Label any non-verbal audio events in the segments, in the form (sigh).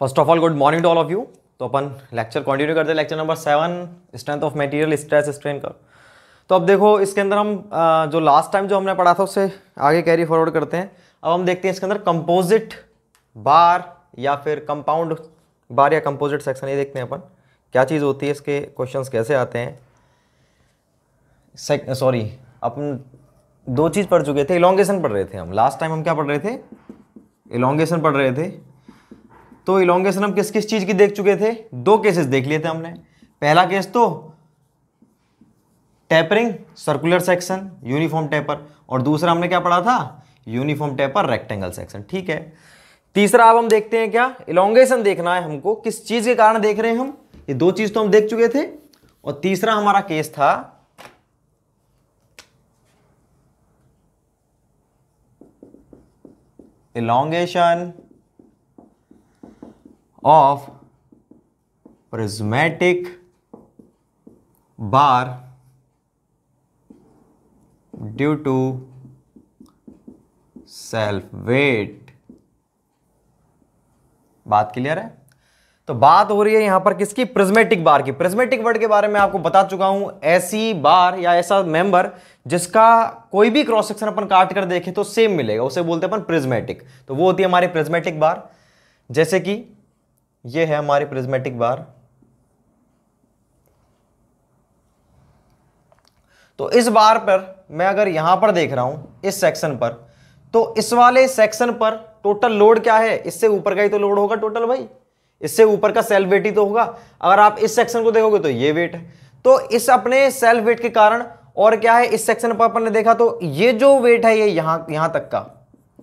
First of all good morning to all of you तो अपन lecture continue करते हैं lecture number seven strength of material stress strain कर तो अब देखो इसके अंदर हम जो लास्ट टाइम जो हमने पढ़ा था उससे आगे कैरी फॉरवर्ड करते हैं अब हम देखते हैं इसके अंदर कंपोजिट बार या फिर कंपाउंड बार या कंपोजिट सेक्शन ये देखते हैं अपन क्या चीज़ होती है इसके क्वेश्चन कैसे आते हैं सॉरी अपन दो चीज़ पढ़ चुके थे इलोंगेशन पढ़ रहे थे हम लास्ट टाइम हम क्या पढ़ रहे थे इलोंगेशन पढ़ रहे थे तो इलोंगेशन हम किस किस चीज़ की देख चुके थे दो केसेस देख लिए थे हमने पहला केस तो tapering circular section uniform taper और दूसरा हमने क्या पढ़ा था यूनिफॉर्म टेपर रेक्टेंगल सेक्शन ठीक है तीसरा अब हम देखते हैं क्या इलोंगेशन देखना है हमको किस चीज़ के कारण देख रहे हैं हम ये दो चीज़ तो हम देख चुके थे और तीसरा हमारा केस था elongation of prismatic bar due to self weight बात क्लियर है तो बात हो रही है यहां पर किसकी प्रिज्मेटिक बार की प्रिज्मेटिक वर्ड के बारे में आपको बता चुका हूं ऐसी बार या ऐसा मेंबर जिसका कोई भी क्रॉस सेक्शन अपन काट कर देखे तो सेम मिलेगा उसे बोलते हैं अपन प्रिज्मेटिक तो वो होती है हमारी प्रिज्मेटिक बार जैसे कि ये है हमारी प्रिज्मेटिक बार तो इस बार पर मैं अगर यहां पर देख रहा हूं इस सेक्शन पर तो इस वाले सेक्शन पर टोटल लोड क्या है इससे ऊपर का ही तो लोड होगा टोटल भाई इससे ऊपर का सेल्फ वेट ही तो होगा अगर आप इस सेक्शन को देखोगे तो ये वेट है तो इस अपने सेल्फ वेट के कारण और क्या है इस सेक्शन पर अपन ने देखा तो ये जो वेट है ये यहां यहां तक का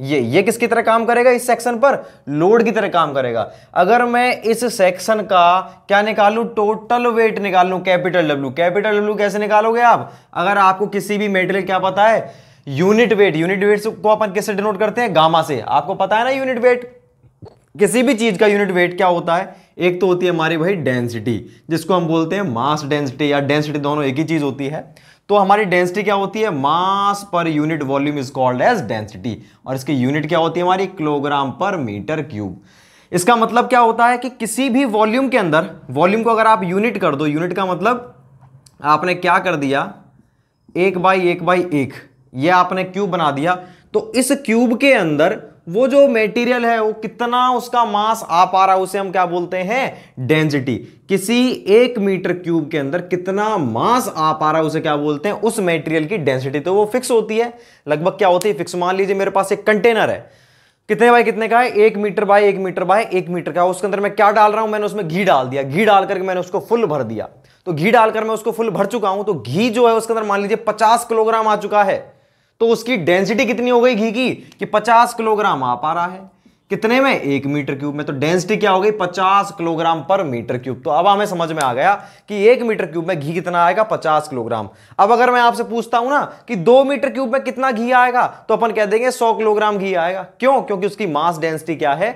ये ये किसकी तरह काम करेगा इस सेक्शन पर लोड की तरह काम करेगा अगर मैं इस सेक्शन का क्या निकालू टोटल वेट निकालू कैपिटल डब्ल्यू कैपिटल डब्ल्यू कैसे निकालोगे आप अगर आपको किसी भी मेटेरियल क्या पता है यूनिट वेट यूनिट वेट को अपन किससे डिनोट करते हैं गामा से आपको पता है ना यूनिट वेट किसी भी चीज का यूनिट वेट क्या होता है एक तो होती है हमारी भाई डेंसिटी जिसको हम बोलते हैं मास डेंसिटी या डेंसिटी दोनों एक ही चीज होती है तो हमारी डेंसिटी क्या होती है mass per unit volume is called as density और इसकी यूनिट क्या होती है हमारी किलोग्राम पर मीटर क्यूब इसका मतलब क्या होता है कि किसी भी वॉल्यूम के अंदर वॉल्यूम को अगर आप यूनिट कर दो यूनिट का मतलब आपने क्या कर दिया एक बाई एक बाई एक ये आपने क्यूब बना दिया तो इस क्यूब के अंदर वो जो मेटीरियल है वो कितना उसका मास आ पा रहा है उसे हम क्या बोलते हैं डेंसिटी किसी एक मीटर क्यूब के अंदर कितना मास आ पा रहा है उसे क्या बोलते हैं उस मेटीरियल की डेंसिटी तो वो फिक्स होती है लगभग क्या होती है फिक्स मान लीजिए मेरे पास एक कंटेनर है कितने बाय कितने का है एक मीटर बाय एक मीटर बाय एक मीटर का उसके अंदर मैं क्या डाल रहा हूं मैंने उसमें घी डाल दिया घी डाल करके मैंने उसको फुल भर दिया तो घी डालकर मैं उसको फुल भर चुका हूं तो घी जो है उसके अंदर मान लीजिए पचास किलोग्राम आ चुका है तो उसकी डेंसिटी कितनी हो गई घी की कि 50 किलोग्राम आ पा रहा है कितने में एक मीटर क्यूब में तो डेंसिटी क्या हो गई 50 किलोग्राम पर मीटर क्यूब तो अब हमें समझ में आ गया कि एक मीटर क्यूब में घी कितना आएगा 50 किलोग्राम अब अगर मैं आपसे पूछता हूं ना कि दो मीटर क्यूब में कितना घी आएगा तो अपन कह देंगे 100 किलोग्राम घी आएगा क्यों क्योंकि उसकी मास डेंसिटी क्या है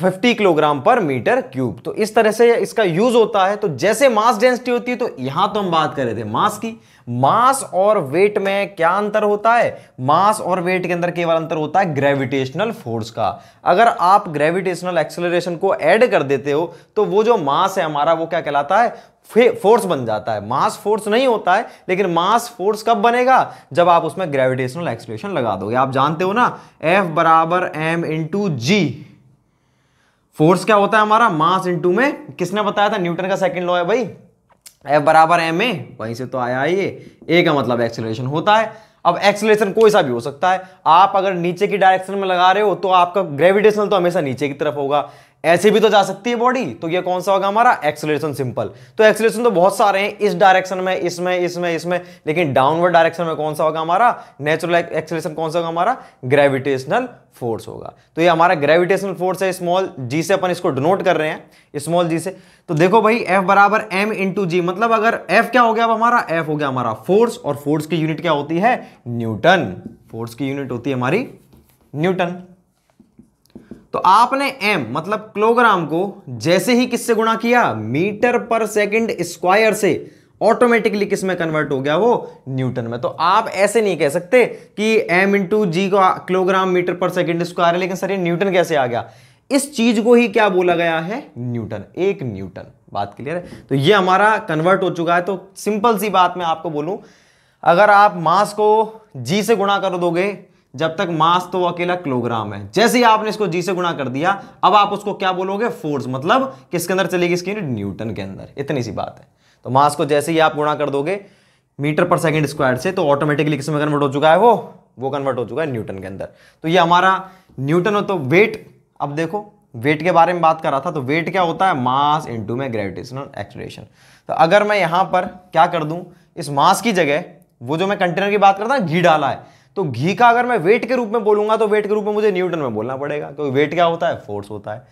50 किलोग्राम पर मीटर क्यूब तो इस तरह से इसका यूज होता है तो जैसे मास डेंसिटी होती है तो यहां तो हम बात कर रहे थे मास की मास और वेट में क्या अंतर होता है मास और वेट के अंदर केवल अंतर होता है ग्रेविटेशनल फोर्स का अगर आप ग्रेविटेशनल एक्सेलरेशन को ऐड कर देते हो तो वो जो मास है हमारा वो क्या कहलाता है फोर्स बन जाता है मास फोर्स नहीं होता है लेकिन मास फोर्स कब बनेगा जब आप उसमें ग्रेविटेशनल एक्सलेशन लगा दोगे आप जानते हो ना एफ बराबर एम इंटू जी फोर्स क्या होता है हमारा मास इंटू में किसने बताया था न्यूटन का सेकंड लॉ है भाई एफ बराबर एम ए वहीं से तो आया ये ए का मतलब एक्सेलरेशन होता है अब एक्सेलरेशन कोई सा भी हो सकता है आप अगर नीचे की डायरेक्शन में लगा रहे हो तो आपका ग्रेविटेशन तो हमेशा नीचे की तरफ होगा ऐसे भी तो जा सकती है बॉडी तो ये कौन सा होगा हमारा एक्सलेशन सिंपल तो एक्सलेशन तो बहुत सारे हैं इस डायरेक्शन में इसमें इसमें इसमें लेकिन डाउनवर्ड डायरेक्शन में कौन सा होगा हमारा नेचुरल एक्सलेशन कौन सा होगा हमारा ग्रेविटेशनल फोर्स होगा तो ये हमारा ग्रेविटेशनल फोर्स है स्मॉल जी से अपन इसको डिनोट कर रहे हैं स्मॉल जी से तो देखो भाई एफ बराबर एम इंटू जी मतलब अगर एफ क्या हो गया अब हमारा एफ हो गया हमारा फोर्स और फोर्स की यूनिट क्या होती है न्यूटन फोर्स की यूनिट होती है हमारी न्यूटन तो आपने एम मतलब किलोग्राम को जैसे ही किससे गुणा किया मीटर पर सेकंड स्क्वायर से ऑटोमेटिकली किस में कन्वर्ट हो गया वो न्यूटन में तो आप ऐसे नहीं कह सकते कि एम इंटू जी को kilogram metre per second square है लेकिन सर ये न्यूटन कैसे आ गया इस चीज को ही क्या बोला गया है न्यूटन एक न्यूटन बात क्लियर है तो ये हमारा कन्वर्ट हो चुका है तो सिंपल सी बात मैं आपको बोलूं अगर आप मास को जी से गुणा कर दोगे जब तक मास तो अकेला किलोग्राम है जैसे ही आपने इसको जी से गुणा कर दिया अब आप उसको क्या बोलोगे फोर्स मतलब किसके अंदर चलेगी इसकी यूनिट न्यूटन के अंदर इतनी सी बात है तो मास को जैसे ही आप गुणा कर दोगे मीटर पर सेकंड स्क्वायर से तो ऑटोमेटिकली किसमें कन्वर्ट हो चुका है वो वो कन्वर्ट हो चुका है न्यूटन के अंदर तो ये हमारा न्यूटन हो तो वेट अब देखो वेट के बारे में बात कर रहा था तो वेट क्या होता है मास इंटू में ग्रेविटेशनल एक्सलेशन तो अगर मैं यहां पर क्या कर दूं इस मास की जगह वो जो मैं कंटेनर की बात करता हूँ घी डाला है तो घी का अगर मैं वेट के रूप में बोलूंगा तो वेट के रूप में मुझे न्यूटन में बोलना पड़ेगा क्योंकि वेट क्या होता है फोर्स होता है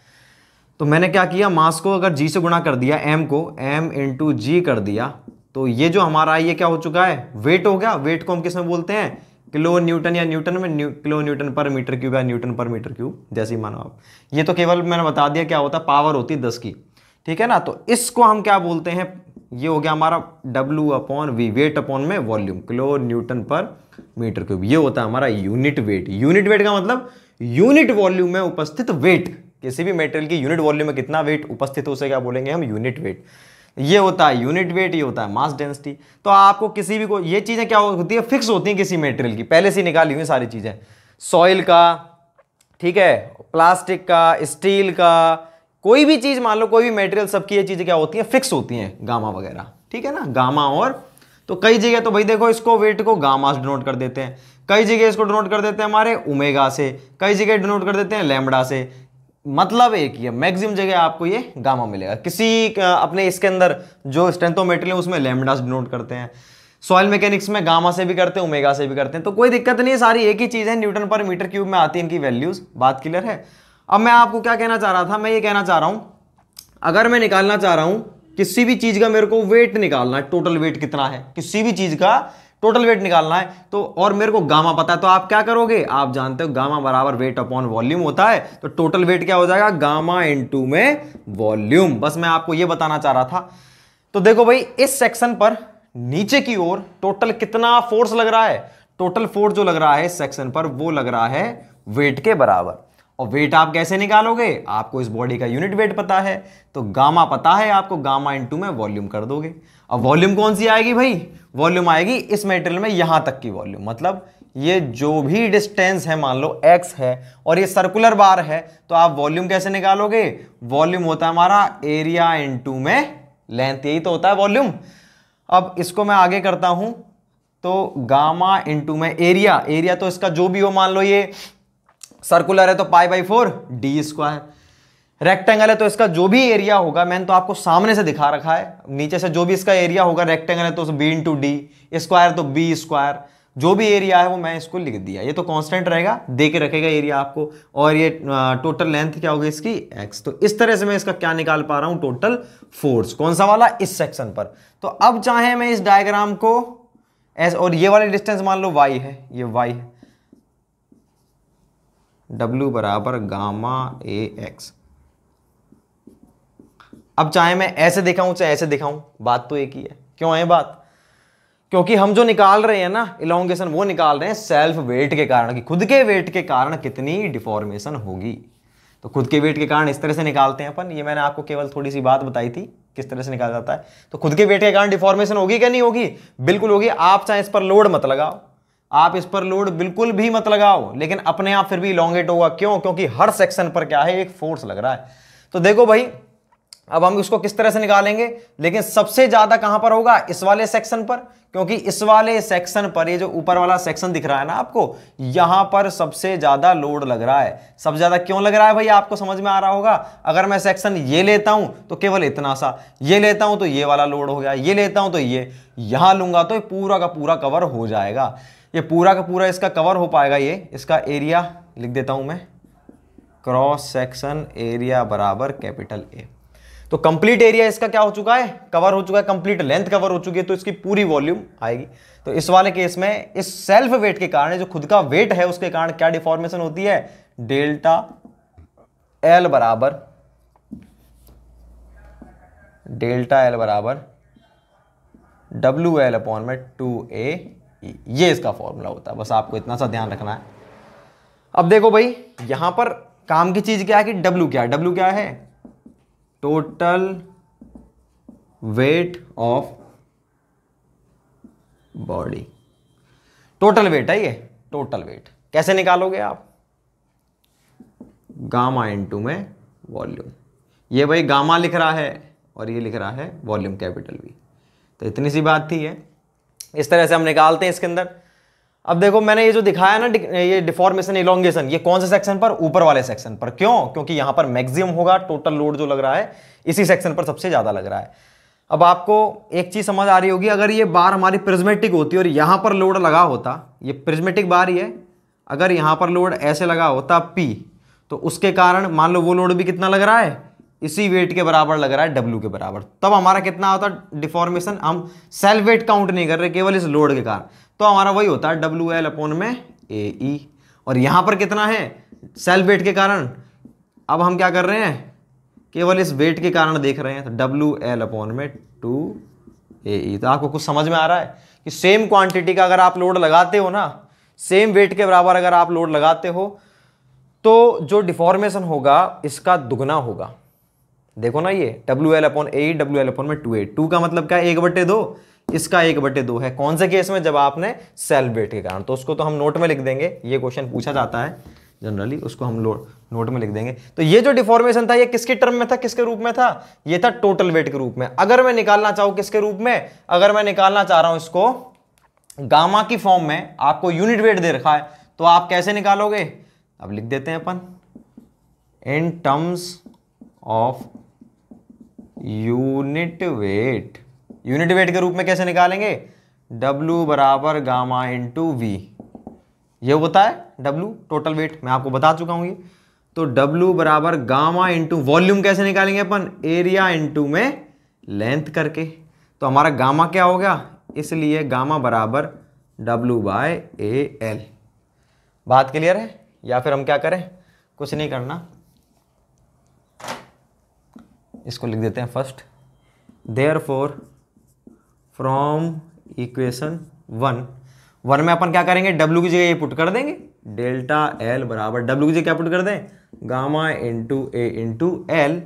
तो मैंने क्या किया मास को अगर जी से गुणा कर दिया एम को एम इंटू जी कर दिया तो ये जो हमारा ये क्या हो चुका है वेट हो गया वेट को हम किस में बोलते हैं किलो न्यूटन या न्यूटन में न्यू, kilo newton per metre cube या न्यूटन पर मीटर क्यूब जैसे ही मानो आप ये तो केवल मैंने बता दिया क्या होता है पावर होती है दस की ठीक है ना तो इसको हम क्या बोलते हैं ये हो गया हमारा W upon V weight upon में volume kilo newton per metre cube ये होता है हमारा यूनिट वेट यूनिट वेट का मतलब यूनिट वॉल्यूम में उपस्थित वेट किसी भी मेटेरियल की यूनिट वॉल्यूम में कितना वेट उपस्थित हो उसे क्या बोलेंगे हम यूनिट वेट ये होता है यूनिट वेट ये होता है मास डेंसिटी तो आपको किसी भी को ये चीज़ें क्या होती है फिक्स होती हैं किसी मेटेरियल की पहले से निकाली हुई सारी चीज़ें सॉइल का ठीक है प्लास्टिक का स्टील का कोई भी चीज़ मान लो कोई भी मेटेरियल सबकी ये चीज़ें क्या होती हैं फिक्स होती हैं गामा वगैरह ठीक है ना गामा और तो कई जगह तो भाई देखो इसको वेट को गामा डिनोट कर देते हैं कई जगह इसको डिनोट कर देते हैं हमारे उमेगा से कई जगह डिनोट कर देते हैं लेमडा से मतलब एक ही है मैक्सिमम जगह आपको ये गामा मिलेगा किसी अपने इसके अंदर जो स्टेंथोमेटल है उसमें लेमडा डिनोट करते हैं सॉइल मैकेनिक्स में गामा से भी करते हैं उमेगा से भी करते हैं तो कोई दिक्कत नहीं है सारी एक ही चीज़ है न्यूटन पर मीटर क्यूब में आती है इनकी वैल्यूज़ बात क्लियर है अब मैं आपको क्या कहना चाह रहा था मैं ये कहना चाह रहा हूं अगर मैं निकालना चाह रहा हूं किसी भी चीज का मेरे को वेट निकालना है टोटल वेट कितना है किसी भी चीज का टोटल वेट निकालना है तो और मेरे को गामा पता है तो आप क्या करोगे आप जानते हो गामा बराबर वेट अपॉन वॉल्यूम होता है तो टोटल वेट क्या हो जाएगा गामा इंटू में वॉल्यूम बस मैं आपको यह बताना चाह रहा था तो देखो भाई इस सेक्शन पर नीचे की ओर टोटल कितना फोर्स लग रहा है टोटल फोर्स जो लग रहा है इस सेक्शन पर वो लग रहा है वेट के बराबर और वेट आप कैसे निकालोगे आपको इस बॉडी का यूनिट वेट पता है तो गामा पता है आपको गामा इंटू में वॉल्यूम कर दोगे अब वॉल्यूम कौन सी आएगी भाई वॉल्यूम आएगी इस मेटेरियल में यहाँ तक की वॉल्यूम मतलब ये जो भी डिस्टेंस है मान लो x है और ये सर्कुलर बार है तो आप वॉल्यूम कैसे निकालोगे वॉल्यूम होता है हमारा एरिया इंटू में लेंथ यही तो होता है वॉल्यूम अब इसको मैं आगे करता हूं तो गामा इंटू में एरिया एरिया तो इसका जो भी हो मान लो ये सर्कुलर है तो pi by four D square rectangle है तो इसका जो भी एरिया होगा मैंने तो आपको सामने से दिखा रखा है नीचे से जो भी इसका एरिया होगा रेक्टेंगल है तो बी इंटू डी स्क्वायर तो बी स्क्वायर जो भी एरिया है वो मैं इसको लिख दिया ये तो कांस्टेंट रहेगा दे के रखेगा एरिया आपको और ये टोटल लेंथ क्या होगी इसकी एक्स तो इस तरह से मैं इसका क्या निकाल पा रहा हूँ टोटल फोर्स कौन सा वाला इस सेक्शन पर तो अब चाहे मैं इस डायग्राम को एस और ये वाली डिस्टेंस मान लो वाई है ये वाई है डब्ल्यू बराबर गामा ए एक्स अब चाहे मैं ऐसे दिखाऊं चाहे ऐसे दिखाऊं बात तो एक ही है क्यों है बात क्योंकि हम जो निकाल रहे हैं ना इलोंगेशन वो निकाल रहे हैं सेल्फ वेट के कारण कि खुद के वेट के कारण कितनी डिफॉर्मेशन होगी तो खुद के वेट के कारण इस तरह से निकालते हैं अपन ये मैंने आपको केवल थोड़ी सी बात बताई थी किस तरह से निकाला जाता है तो खुद के वेट के कारण डिफॉर्मेशन होगी क्या नहीं होगी बिल्कुल होगी आप चाहे इस पर लोड मत लगाओ आप इस पर लोड बिल्कुल भी मत लगाओ लेकिन अपने आप फिर भी लॉन्गेट होगा क्यों क्योंकि हर सेक्शन पर क्या है एक फोर्स लग रहा है तो देखो भाई अब हम इसको किस तरह से निकालेंगे लेकिन सबसे ज्यादा कहां पर होगा इस वाले सेक्शन पर क्योंकि इस वाले सेक्शन पर ये जो ऊपर वाला सेक्शन दिख रहा है ना आपको यहां पर सबसे ज्यादा लोड लग रहा है सबसे ज्यादा क्यों लग रहा है भाई आपको समझ में आ रहा होगा अगर मैं सेक्शन ये लेता हूं तो केवल इतना सा ये लेता हूं तो ये वाला लोड हो गया ये लेता हूं तो ये यहां लूंगा तो पूरा का पूरा कवर हो जाएगा ये पूरा का पूरा इसका कवर हो पाएगा ये इसका एरिया लिख देता हूं मैं क्रॉस सेक्शन एरिया बराबर कैपिटल ए तो कंप्लीट एरिया इसका क्या हो चुका है कवर हो चुका है कंप्लीट लेंथ कवर हो चुकी है तो इसकी पूरी वॉल्यूम आएगी तो इस वाले केस में इस सेल्फ वेट के कारण जो खुद का वेट है उसके कारण क्या डिफॉर्मेशन होती है डेल्टा एल बराबर डेल्टा एल बराबर डब्ल्यू एल अपॉन में टू ए ये इसका फॉर्मूला होता है बस आपको इतना सा ध्यान रखना है अब देखो भाई यहां पर काम की चीज़ क्या है कि डब्ल्यू क्या है डब्ल्यू क्या है total weight of body total weight है ये टोटल वेट कैसे निकालोगे आप गामा इंटू में वॉल्यूम ये भाई गामा लिख रहा है और ये लिख रहा है वॉल्यूम कैपिटल भी तो इतनी सी बात थी है इस तरह से हम निकालते हैं इसके अंदर अब देखो मैंने ये जो दिखाया ना ये डिफॉर्मेशन इलोंगेशन ये कौन से सेक्शन पर ऊपर वाले सेक्शन पर क्यों क्योंकि यहां पर मैक्सिमम होगा टोटल लोड जो लग रहा है इसी सेक्शन पर सबसे ज्यादा लग रहा है अब आपको एक चीज समझ आ रही होगी अगर ये बार हमारी प्रिज्मेटिक होती और यहां पर लोड लगा होता ये प्रिज्मेटिक बार ही है अगर यहां पर लोड ऐसे लगा होता पी तो उसके कारण मान लो वो लोड भी कितना लग रहा है इसी वेट के बराबर लग रहा है डब्ल्यू के बराबर तब हमारा कितना होता है डिफॉर्मेशन हम सेल वेट काउंट नहीं कर रहे केवल इस लोड के कारण तो हमारा वही होता है डब्ल्यू एल अपोन में ए ई e। और यहाँ पर कितना है सेल वेट के कारण अब हम क्या कर रहे हैं केवल इस वेट के कारण देख रहे हैं तो डब्ल्यू एल अपोन में टू ए ई तो आपको कुछ समझ में आ रहा है कि सेम क्वांटिटी का अगर आप लोड लगाते हो ना सेम वेट के बराबर अगर आप लोड लगाते हो तो जो डिफॉर्मेशन होगा इसका दुगना होगा देखो ना ये W L upon eight W L upon में टू एट टू का मतलब क्या एक बटे दो इसका एक बटे दो है कौन से केस में जब आपने सेल्फ वेट के कारण तो उसको तो हम नोट में लिख देंगे ये क्वेश्चन पूछा जाता है जनरली उसको हम नोट में लिख देंगे तो ये जो डिफॉर्मेशन था ये किसके टर्म में था किसके रूप में था ये था टोटल वेट के रूप में अगर मैं निकालना चाहूँ किसके रूप में अगर मैं निकालना चाह रहा हूँ इसको गामा की फॉर्म में आपको यूनिट वेट दे रखा है तो आप कैसे निकालोगे अब लिख देते हैं अपन in terms of unit weight unit weight के रूप में कैसे निकालेंगे W बराबर गामा इंटू वी ये होता है W टोटल वेट मैं आपको बता चुका हूँ ये तो W बराबर गामा इंटू वॉल्यूम कैसे निकालेंगे अपन एरिया इंटू में लेंथ करके तो हमारा गामा क्या हो गया इसलिए गामा बराबर W बाय ए एल बात क्लियर है या फिर हम क्या करें कुछ नहीं करना इसको लिख देते हैं first there four from equation one one में अपन क्या करेंगे डब्ल्यू की जगह ये पुट कर देंगे डेल्टा एल बराबर डब्ल्यू की जगह क्या पुट कर दें gamma into A into L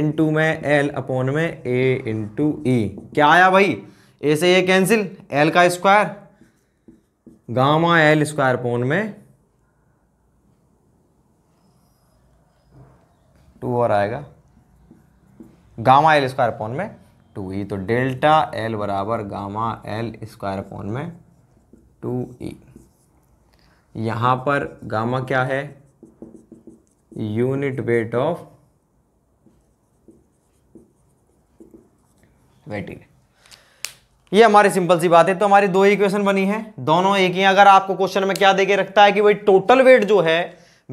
into में एल अपॉन में ए इंटू ई क्या आया भाई ए से ए कैंसिल एल का square gamma L square upon में टू और आएगा गामा एल स्क्वायर अपॉन में टू ई e, तो डेल्टा एल बराबर गामा एल स्क्वायर अपॉन में टू ई e। यहाँ पर गामा क्या है यूनिट वेट ऑफ वेटिंग ये हमारी सिंपल सी बात है तो हमारी दो ही इक्वेशन बनी है दोनों एक ही अगर आपको क्वेश्चन में क्या देके रखता है कि भाई टोटल वेट जो है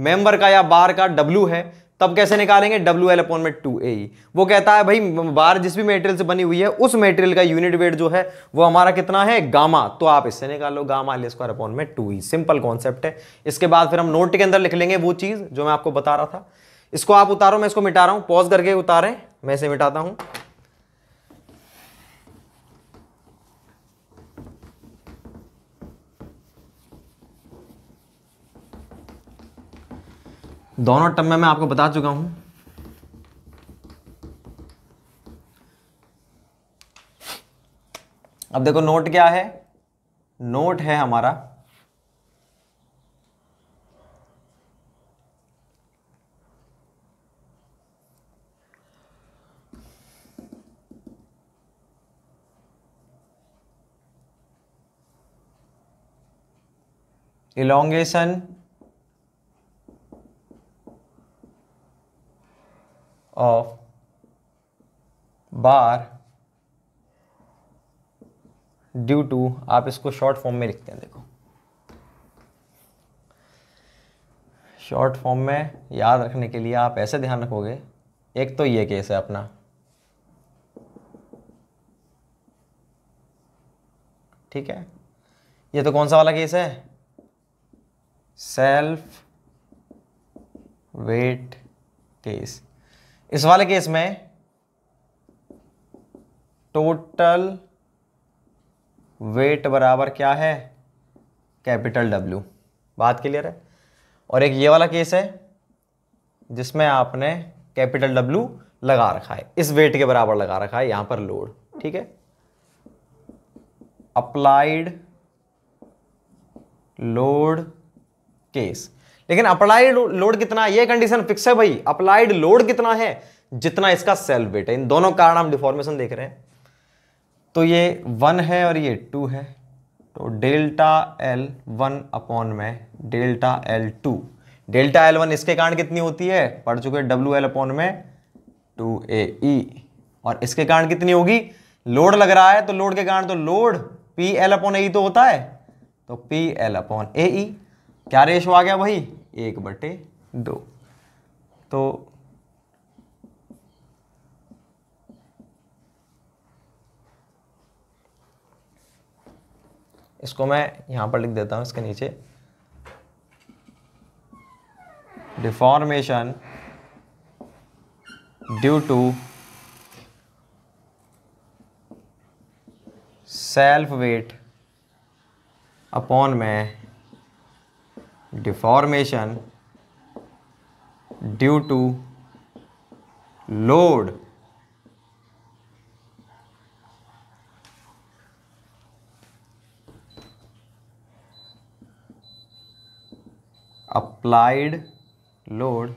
मेंबर का या बार का डब्ल्यू है तब कैसे निकालेंगे डब्ल्यू एल अपॉन में टू ए e। वो कहता है भाई बार जिस भी मेटेरियल से बनी हुई है उस मेटेरियल का यूनिट वेट जो है वो हमारा कितना है गामा तो आप इससे निकालो गामा एल स्क्वायर अपॉन में टू ई सिंपल कॉन्सेप्ट है इसके बाद फिर हम नोट के अंदर लिख लेंगे वो चीज़ जो मैं आपको बता रहा था इसको आप उतारो मैं इसको मिटा रहा हूँ पॉज करके उतारें मैं इसे मिटाता हूँ दोनों टर्म में मैं आपको बता चुका हूं अब देखो नोट क्या है नोट है हमारा elongation of bar due to आप इसको शॉर्ट फॉर्म में लिखते हैं देखो शॉर्ट फॉर्म में याद रखने के लिए आप ऐसे ध्यान रखोगे एक तो ये केस है अपना ठीक है ये तो कौन सा वाला केस है सेल्फ वेट केस इस वाले केस में टोटल वेट बराबर क्या है कैपिटल डब्ल्यू बात क्लियर है और एक ये वाला केस है जिसमें आपने कैपिटल डब्ल्यू लगा रखा है इस वेट के बराबर लगा रखा है यहां पर लोड ठीक है अप्लाइड लोड केस लेकिन अप्लाइड लोड कितना ये कंडीशन फिक्स है भाई अप्लाइड लोड कितना है जितना इसका सेल्फ वेट है इन दोनों कारण हम डिफॉर्मेशन देख रहे हैं तो ये वन है और ये टू है तो डेल्टा एल वन अपॉन में delta L two delta L one इसके कारण कितनी होती है पढ़ चुके डब्ल्यू एल अपॉन में टू ए ई और इसके कारण कितनी होगी लोड लग रहा है तो लोड के कारण तो load P L upon A तो होता है तो P L upon A E क्या रेशो आ गया भाई एक बटे दो तो इसको मैं यहां पर लिख देता हूं इसके नीचे deformation due to self weight upon में deformation due to load applied load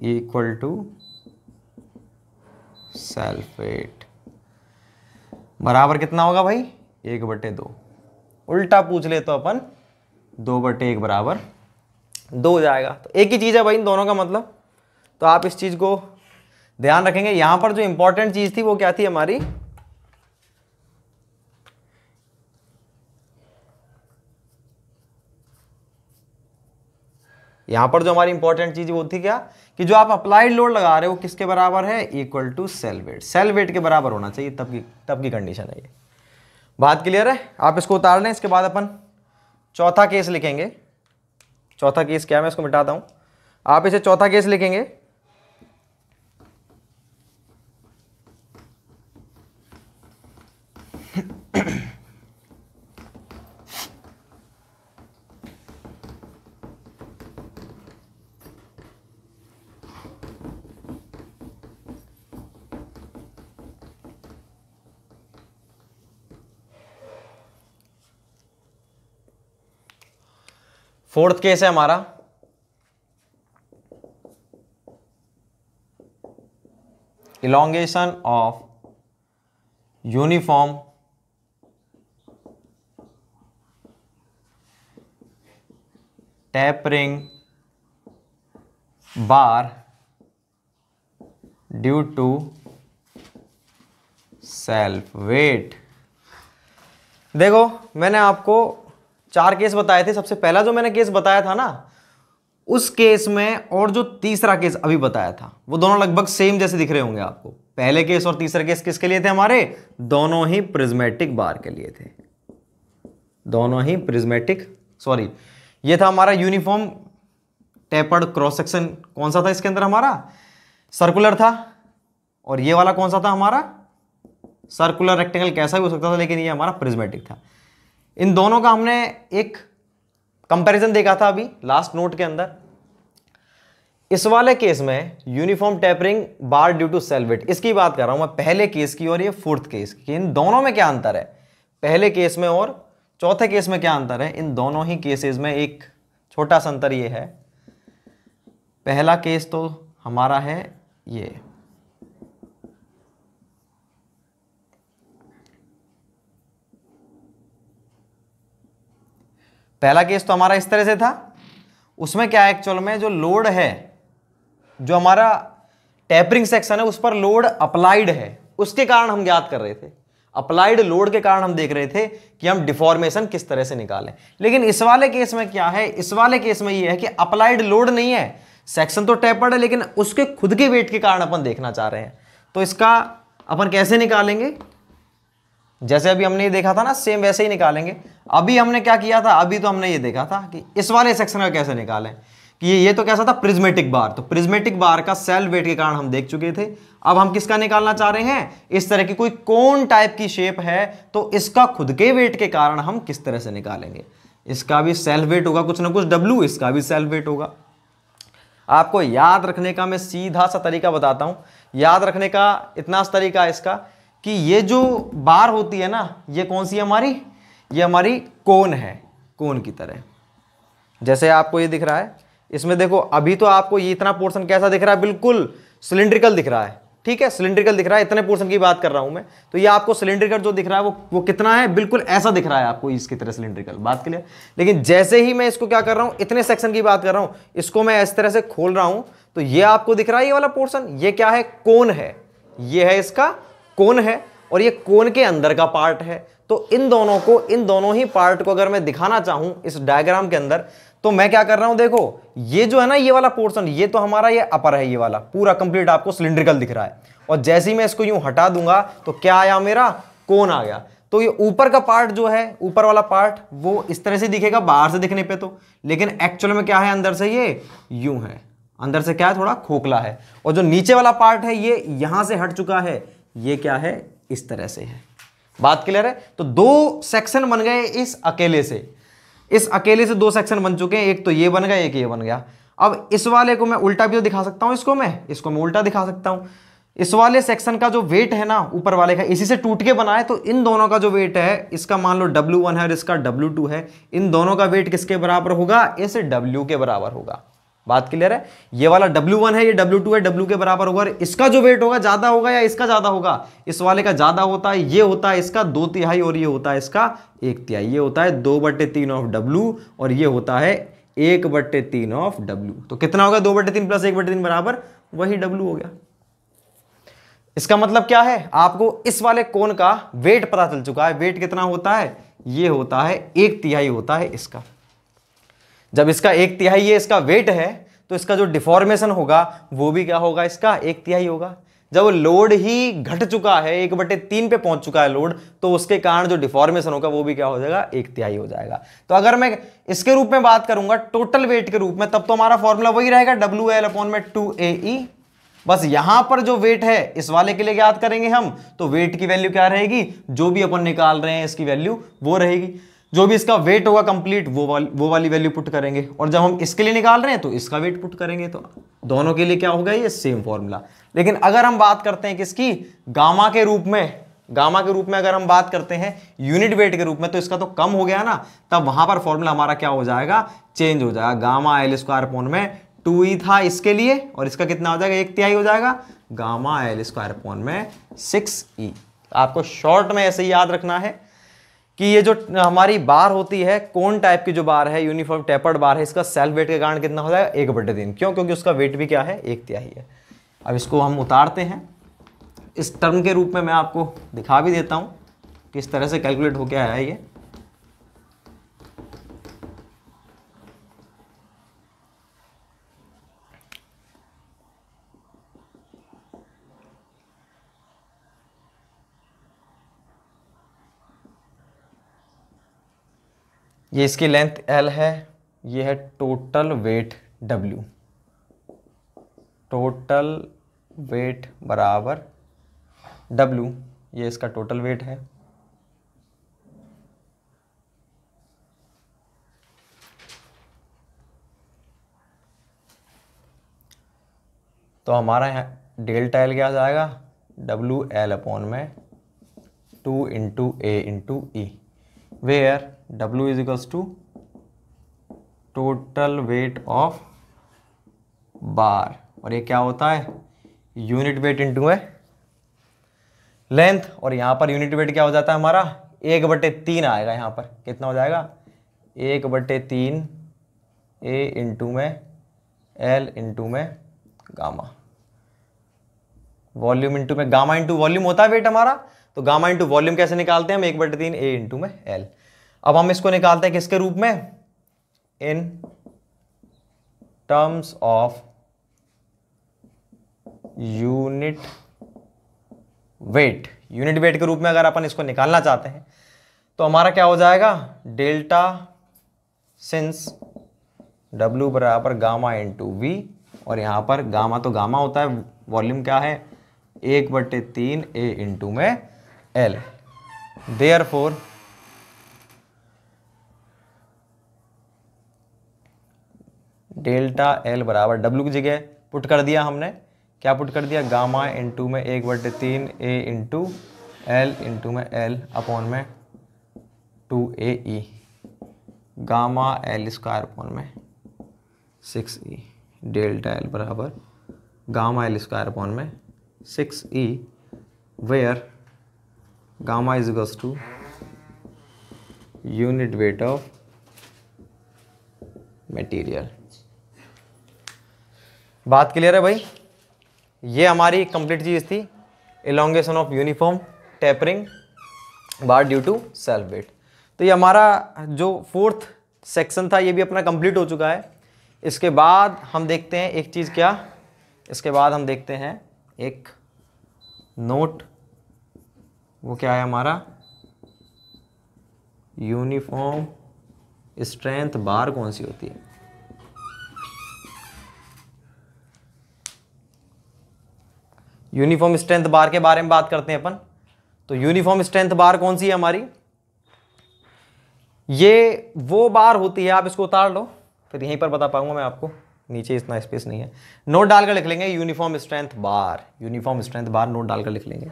equal to self weight बराबर कितना होगा भाई एक बटे दो उल्टा पूछ ले तो अपन दो बटे एक बराबर दो जाएगा तो एक ही चीज़ है भाई इन दोनों का मतलब तो आप इस चीज़ को ध्यान रखेंगे यहाँ पर जो इम्पोर्टेंट चीज़ थी वो क्या थी हमारी यहाँ पर जो हमारी इंपॉर्टेंट चीज वो थी क्या कि जो आप अप्लाइड लोड लगा रहे हो किसके बराबर है equal to self weight self weight के बराबर होना चाहिए तब की तब की कंडीशन है ये बात क्लियर है आप इसको उतार लें इसके बाद अपन चौथा केस लिखेंगे चौथा केस क्या मैं इसको मिटाता हूँ आप इसे चौथा केस लिखेंगे फोर्थ केस है हमारा elongation of uniform tapering bar due to self weight देखो मैंने आपको चार केस बताए थे सबसे पहला जो मैंने केस बताया था ना उस केस में और जो तीसरा केस अभी बताया था वो दोनों लगभग सेम जैसे दिख रहे होंगे आपको पहले केस और तीसरा केस किसके लिए थे हमारे दोनों ही प्रिज्मेटिक बार के लिए थे दोनों ही प्रिज्मेटिक सॉरी ये था हमारा यूनिफॉर्म टेपर्ड क्रॉस सेक्शन कौन सा था इसके अंदर हमारा सर्कुलर था और ये वाला कौन सा था हमारा सर्कुलर रेक्टेंगल कैसा भी हो सकता था लेकिन ये हमारा प्रिज्मेटिक था इन दोनों का हमने एक कंपैरिजन देखा था अभी लास्ट नोट के अंदर इस वाले केस में uniform tapering bar due to self weight इसकी बात कर रहा हूं मैं पहले केस की और ये फोर्थ केस की इन दोनों में क्या अंतर है पहले केस में और चौथे केस में क्या अंतर है इन दोनों ही केसेस में एक छोटा सा अंतर ये है पहला केस तो हमारा है ये पहला केस तो हमारा इस तरह से था उसमें क्या है एक्चुअल में जो लोड है जो हमारा टैपरिंग सेक्शन है उस पर लोड अप्लाइड है उसके कारण हम ज्ञात कर रहे थे अप्लाइड लोड के कारण हम देख रहे थे कि हम डिफॉर्मेशन किस तरह से निकालें लेकिन इस वाले केस में क्या है इस वाले केस में ये है कि अप्लाइड लोड नहीं है सेक्शन तो टैपर्ड है लेकिन उसके खुद के वेट के कारण अपन देखना चाह रहे हैं तो इसका अपन कैसे निकालेंगे जैसे अभी हमने ये देखा था ना सेम वैसे ही निकालेंगे अभी हमने क्या किया था अभी तो हमने ये देखा था कि इस वाले सेक्शन का कैसे निकालें कि ये तो कैसा था प्रिज्मेटिक बार तो प्रिज्मेटिक बार का सेल वेट के कारण हम देख चुके थे अब हम किसका निकालना चाह रहे हैं इस तरह की कोई कौन टाइप की शेप है तो इसका खुद के वेट के कारण हम किस तरह से निकालेंगे इसका भी सेल्फ वेट होगा कुछ ना कुछ डब्ल्यू इसका भी सेल्फ वेट होगा आपको याद रखने का मैं सीधा सा तरीका बताता हूं याद रखने का इतना सा तरीका इसका कि ये जो बार होती है ना ये कौन सी हमारी ये हमारी कोन है कोन की तरह जैसे आपको ये दिख रहा है इसमें देखो अभी तो आपको ये इतना पोर्शन कैसा दिख रहा है बिल्कुल सिलेंड्रिकल दिख रहा है ठीक है सिलेंड्रिकल दिख रहा है इतने पोर्शन की बात कर रहा हूं मैं तो ये आपको सिलेंड्रिकल जो दिख रहा है वो वो कितना है बिल्कुल ऐसा दिख रहा है आपको इसकी तरह सिलेंड्रिकल बात लिए लेकिन जैसे ही मैं इसको क्या कर रहा हूँ इतने सेक्शन की बात कर रहा हूँ इसको मैं इस तरह से खोल रहा हूँ तो ये आपको दिख रहा है ये वाला पोर्सन ये क्या है कौन है यह है इसका कोन है और ये कोन के अंदर का पार्ट है तो इन दोनों को इन दोनों ही पार्ट को अगर मैं दिखाना चाहूं इस डायग्राम के अंदर तो मैं क्या कर रहा हूं देखो ये जो है ना ये वाला पोर्शन ये तो हमारा ये अपर है ये वाला पूरा कंप्लीट आपको सिलिंड्रिकल दिख रहा है और जैसे ही मैं इसको यूं हटा दूंगा तो क्या आया मेरा कोन आ गया तो ये ऊपर का पार्ट जो है ऊपर वाला पार्ट वो इस तरह से दिखेगा बाहर से दिखने पर तो लेकिन एक्चुअल में क्या है अंदर से ये यूं है अंदर से क्या है थोड़ा खोखला है और जो नीचे वाला पार्ट है ये यहां से हट चुका है ये क्या है इस तरह से है बात क्लियर है तो दो सेक्शन बन गए इस अकेले से इस अकेले से दो सेक्शन बन चुके हैं एक तो ये बन गया एक ये बन गया अब इस वाले को मैं उल्टा भी तो दिखा सकता हूं इसको मैं इसको मैं उल्टा दिखा सकता हूं इस वाले सेक्शन का जो वेट है ना ऊपर वाले का इसी से टूट के बना है तो इन दोनों का जो वेट है इसका मान लो W1 है और इसका W2 है इन दोनों का वेट किसके बराबर होगा इस W के बराबर होगा बात क्लियर है ये वाला W1 है ये W2 है W के बराबर होगा इसका जो वेट होगा ज्यादा होगा या इसका ज्यादा होगा इस वाले का ज्यादा होता है ये होता है इसका दो तिहाई और ये होता है इसका एक तिहाई ये होता है दो बटे तीन ऑफ W और ये होता है एक बटे तीन ऑफ W तो कितना होगा दो बटे तीन प्लस एक बटे तीन बराबर वही W हो गया इसका मतलब क्या है आपको इस वाले कोन का वेट पता चल चुका है वेट कितना होता है ये होता है एक तिहाई होता है इसका जब इसका एक तिहाई ये इसका वेट है तो इसका जो डिफॉर्मेशन होगा वो भी क्या होगा इसका एक तिहाई होगा जब लोड ही घट चुका है एक बटे तीन पे पहुंच चुका है लोड तो उसके कारण जो डिफॉर्मेशन होगा वो भी क्या हो जाएगा एक तिहाई हो जाएगा तो अगर मैं इसके रूप में बात करूंगा टोटल वेट के रूप में तब तो हमारा फॉर्मूला वही रहेगा डब्ल्यू एल अपॉन में टू ए ई बस यहां पर जो वेट है इस वाले के लिए याद करेंगे हम तो वेट की वैल्यू क्या रहेगी जो भी अपन निकाल रहे हैं इसकी वैल्यू वो रहेगी जो भी इसका वेट होगा कंप्लीट वो वाली वो वाली वैल्यू पुट करेंगे और जब हम इसके लिए निकाल रहे हैं तो इसका वेट पुट करेंगे तो दोनों के लिए क्या होगा ये सेम फॉर्मूला लेकिन अगर हम बात करते हैं किसकी गामा के रूप में गामा के रूप में अगर हम बात करते हैं यूनिट वेट के रूप में तो इसका तो कम हो गया ना तब वहां पर फॉर्मूला हमारा क्या हो जाएगा चेंज हो जाएगा गामा एल स्क्वायर पोन में टू ई e था इसके लिए और इसका कितना हो जाएगा एक तिहाई हो जाएगा गामा एल स्क्वायर पोन में सिक्स ई e। आपको शॉर्ट में ऐसे ही याद रखना है कि ये जो हमारी बार होती है कौन टाइप की जो बार है यूनिफॉर्म टेपर्ड बार है इसका सेल्फ वेट के कारण कितना हो जाएगा एक बटे दिन क्यों क्योंकि उसका वेट भी क्या है एक तिहाई है अब इसको हम उतारते हैं इस टर्म के रूप में मैं आपको दिखा भी देता हूँ किस तरह से कैलकुलेट हो क्या है ये ये इसकी लेंथ एल है ये है total weight W total weight बराबर डब्ल्यू ये इसका टोटल वेट है तो हमारा यहाँ डेल्टा एल क्या आ जाएगा डब्ल्यू एल अपॉन में two into A into E where W is equals to total weight of bar और ये क्या होता है यूनिट वेट इंटू है लेंथ और यहां पर यूनिट वेट क्या हो जाता है हमारा एक बटे तीन आएगा यहां पर कितना हो जाएगा एक बटे तीन ए इंटू में एल इंटू में गामा वॉल्यूम इंटू में गामा इंटू वॉल्यूम होता है वेट हमारा तो गामा इंटू वॉल्यूम कैसे निकालते हैं हम एक बटे तीन ए इंटू में एल अब हम इसको निकालते हैं किसके रूप में in terms of unit weight unit weight के रूप में अगर अपन इसको निकालना चाहते हैं तो हमारा क्या हो जाएगा डेल्टा सिंस डब्ल्यू बराबर गामा इंटू वी और यहां पर गामा तो गामा होता है वॉल्यूम क्या है एक बटे तीन ए इंटू में L. Therefore, डेल्टा एल बराबर डब्ल्यू की जगह पुट कर दिया हमने क्या पुट कर दिया गामा इंटू में एक बटे तीन ए इंटू एल इंटू में एल अपॉन में two A E gamma L square upon में सिक्स ई डेल्टा एल बराबर गामा एल स्क्वायर अपॉन में six E where gamma is equals to unit weight of material बात clear है भाई ये हमारी कंप्लीट चीज़ थी elongation of uniform tapering bar due to self weight तो ये हमारा जो फोर्थ सेक्शन था ये भी अपना कंप्लीट हो चुका है इसके बाद हम देखते हैं एक चीज़ क्या इसके बाद हम देखते हैं एक नोट वो क्या है हमारा यूनिफॉर्म स्ट्रेंथ बार कौन सी होती है यूनिफॉर्म स्ट्रेंथ बार के बारे में बात करते हैं अपन तो यूनिफॉर्म स्ट्रेंथ बार कौन सी है हमारी ये वो बार होती है आप इसको उतार लो फिर यहीं पर बता पाऊंगा मैं आपको नीचे इतना स्पेस नहीं है नोट डालकर लिख लेंगे uniform strength bar uniform strength bar note डालकर लिख लेंगे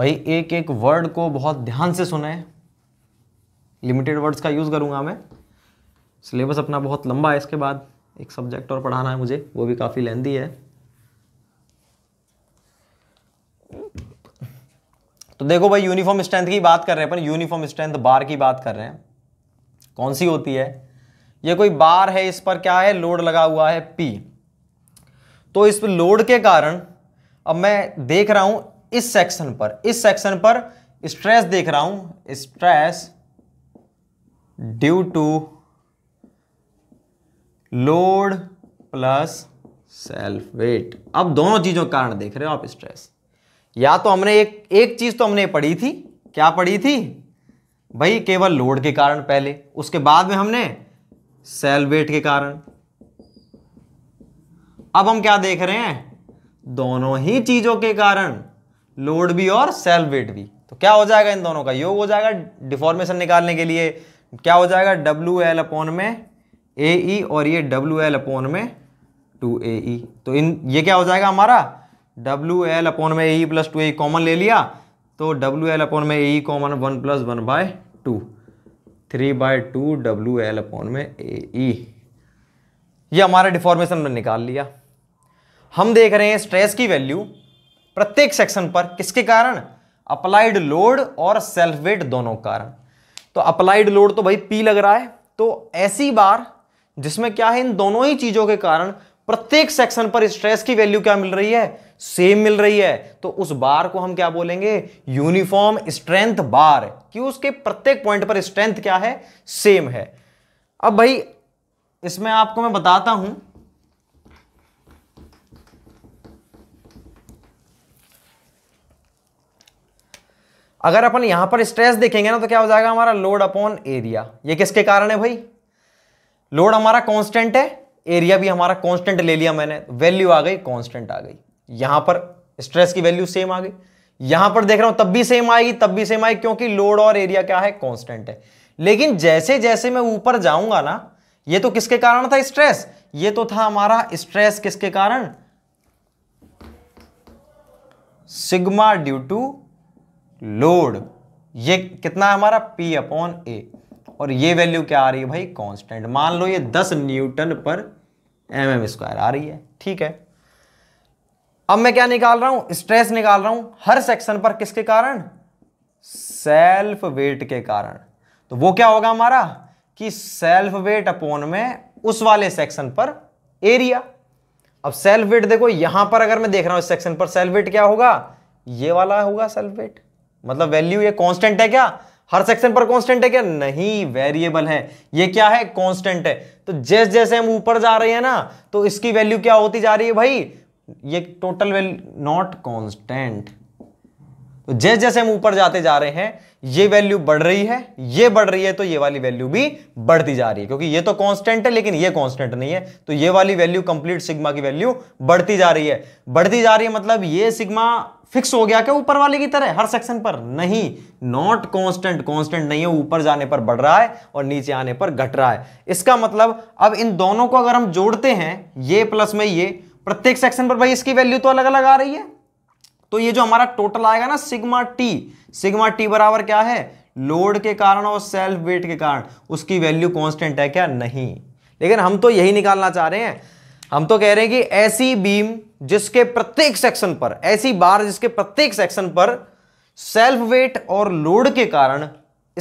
भाई एक एक वर्ड को बहुत ध्यान से सुने लिमिटेड वर्ड्स का यूज़ करूँगा मैं सिलेबस अपना बहुत लंबा है इसके बाद एक सब्जेक्ट और पढ़ाना है मुझे वो भी काफ़ी लेंदी है तो देखो भाई यूनिफॉर्म स्ट्रेंथ की बात कर रहे हैं अपन यूनिफॉर्म स्ट्रेंथ बार की बात कर रहे हैं कौन सी होती है ये कोई बार है इस पर क्या है लोड लगा हुआ है पी तो इस लोड के कारण अब मैं देख रहा हूं इस सेक्शन पर इस सेक्शन पर स्ट्रेस देख रहा हूं stress due to load plus self weight अब दोनों चीजों का कारण देख रहे हो आप स्ट्रेस या तो हमने एक एक चीज तो हमने पढ़ी थी क्या पढ़ी थी भाई केवल लोड के कारण पहले उसके बाद में हमने सेल वेट के कारण अब हम क्या देख रहे हैं दोनों ही चीजों के कारण लोड भी और सेल्फ वेट भी तो क्या हो जाएगा इन दोनों का योग हो जाएगा डिफॉर्मेशन निकालने के लिए क्या हो जाएगा डब्ल्यू एल अपोन में ए ई e और ये डब्ल्यू एल अपोन में टू ए ई तो इन ये क्या हो जाएगा हमारा डब्ल्यू एल अपोन में A E plus two A common ले लिया तो डब्ल्यू एल अपोन में A E common one plus one by two three by two W L upon में ए ई e। ये हमारा डिफॉर्मेशन में निकाल लिया हम देख रहे हैं स्ट्रेस की वैल्यू प्रत्येक सेक्शन पर किसके कारण अप्लाइड लोड और सेल्फ वेट दोनों कारण तो अप्लाइड लोड तो भाई पी लग रहा है तो ऐसी बार जिसमें क्या है इन दोनों ही चीजों के कारण प्रत्येक सेक्शन पर स्ट्रेस की वैल्यू क्या मिल रही है सेम मिल रही है तो उस बार को हम क्या बोलेंगे यूनिफॉर्म स्ट्रेंथ बार कि उसके प्रत्येक पॉइंट पर स्ट्रेंथ क्या है सेम है अब भाई इसमें आपको मैं बताता हूं अगर अपन यहां पर स्ट्रेस देखेंगे ना तो क्या हो जाएगा हमारा लोड अपॉन एरिया ये किसके कारण है भाई लोड हमारा कांस्टेंट है एरिया भी हमारा कांस्टेंट ले लिया मैंने वैल्यू आ गई कांस्टेंट आ गई यहां पर स्ट्रेस की वैल्यू सेम आ गई यहां पर देख रहा हूं तब भी सेम आएगी तब भी सेम आएगी क्योंकि लोड और एरिया क्या है कॉन्स्टेंट है लेकिन जैसे जैसे मैं ऊपर जाऊंगा ना ये तो किसके कारण था स्ट्रेस ये तो था हमारा स्ट्रेस किसके कारण सिग्मा ड्यू टू लोड ये कितना है हमारा P अपॉन ए और ये वैल्यू क्या आ रही है भाई कांस्टेंट मान लो ये 10 Newton per M M square आ रही है ठीक है अब मैं क्या निकाल रहा हूं स्ट्रेस निकाल रहा हूं हर सेक्शन पर किसके कारण सेल्फ वेट के कारण तो वो क्या होगा हमारा कि सेल्फ वेट अपॉन में उस वाले सेक्शन पर एरिया अब सेल्फ वेट देखो यहां पर अगर मैं देख रहा हूं इस सेक्शन पर सेल्फ वेट क्या होगा ये वाला होगा सेल्फ वेट मतलब वैल्यू ये कांस्टेंट है क्या हर सेक्शन पर कांस्टेंट है क्या नहीं वेरिएबल है ये क्या है कांस्टेंट है तो जैसे जैसे हम ऊपर जा रहे हैं ना तो इसकी वैल्यू क्या होती जा रही है भाई ये टोटल वैल्यू नॉट कॉन्स्टेंट तो जैसे जैसे हम ऊपर जाते जा रहे हैं ये वैल्यू बढ़ रही है ये बढ़ रही है तो ये वाली वैल्यू भी बढ़ती जा रही है क्योंकि ये तो कांस्टेंट है लेकिन ये कांस्टेंट नहीं है तो ये वाली वैल्यू कंप्लीट सिग्मा की वैल्यू बढ़ती जा रही है बढ़ती जा रही है मतलब ये सिग्मा फिक्स हो गया क्या ऊपर वाले की तरह हर सेक्शन पर नहीं नॉट कॉन्स्टेंट कॉन्स्टेंट नहीं है ऊपर जाने पर बढ़ रहा है और नीचे आने पर घट रहा है इसका मतलब अब इन दोनों को अगर हम जोड़ते हैं ये प्लस में ये प्रत्येक सेक्शन पर भाई इसकी वैल्यू तो अलग अलग आ रही है तो ये जो हमारा टोटल आएगा ना सिग्मा टी सिग्मा टी बराबर क्या है लोड के कारण और सेल्फ वेट के कारण उसकी वैल्यू कांस्टेंट है क्या नहीं लेकिन हम तो यही निकालना चाह रहे हैं हम तो कह रहे हैं कि ऐसी बीम जिसके प्रत्येक सेक्शन पर ऐसी बार जिसके प्रत्येक सेक्शन पर सेल्फ वेट और लोड के कारण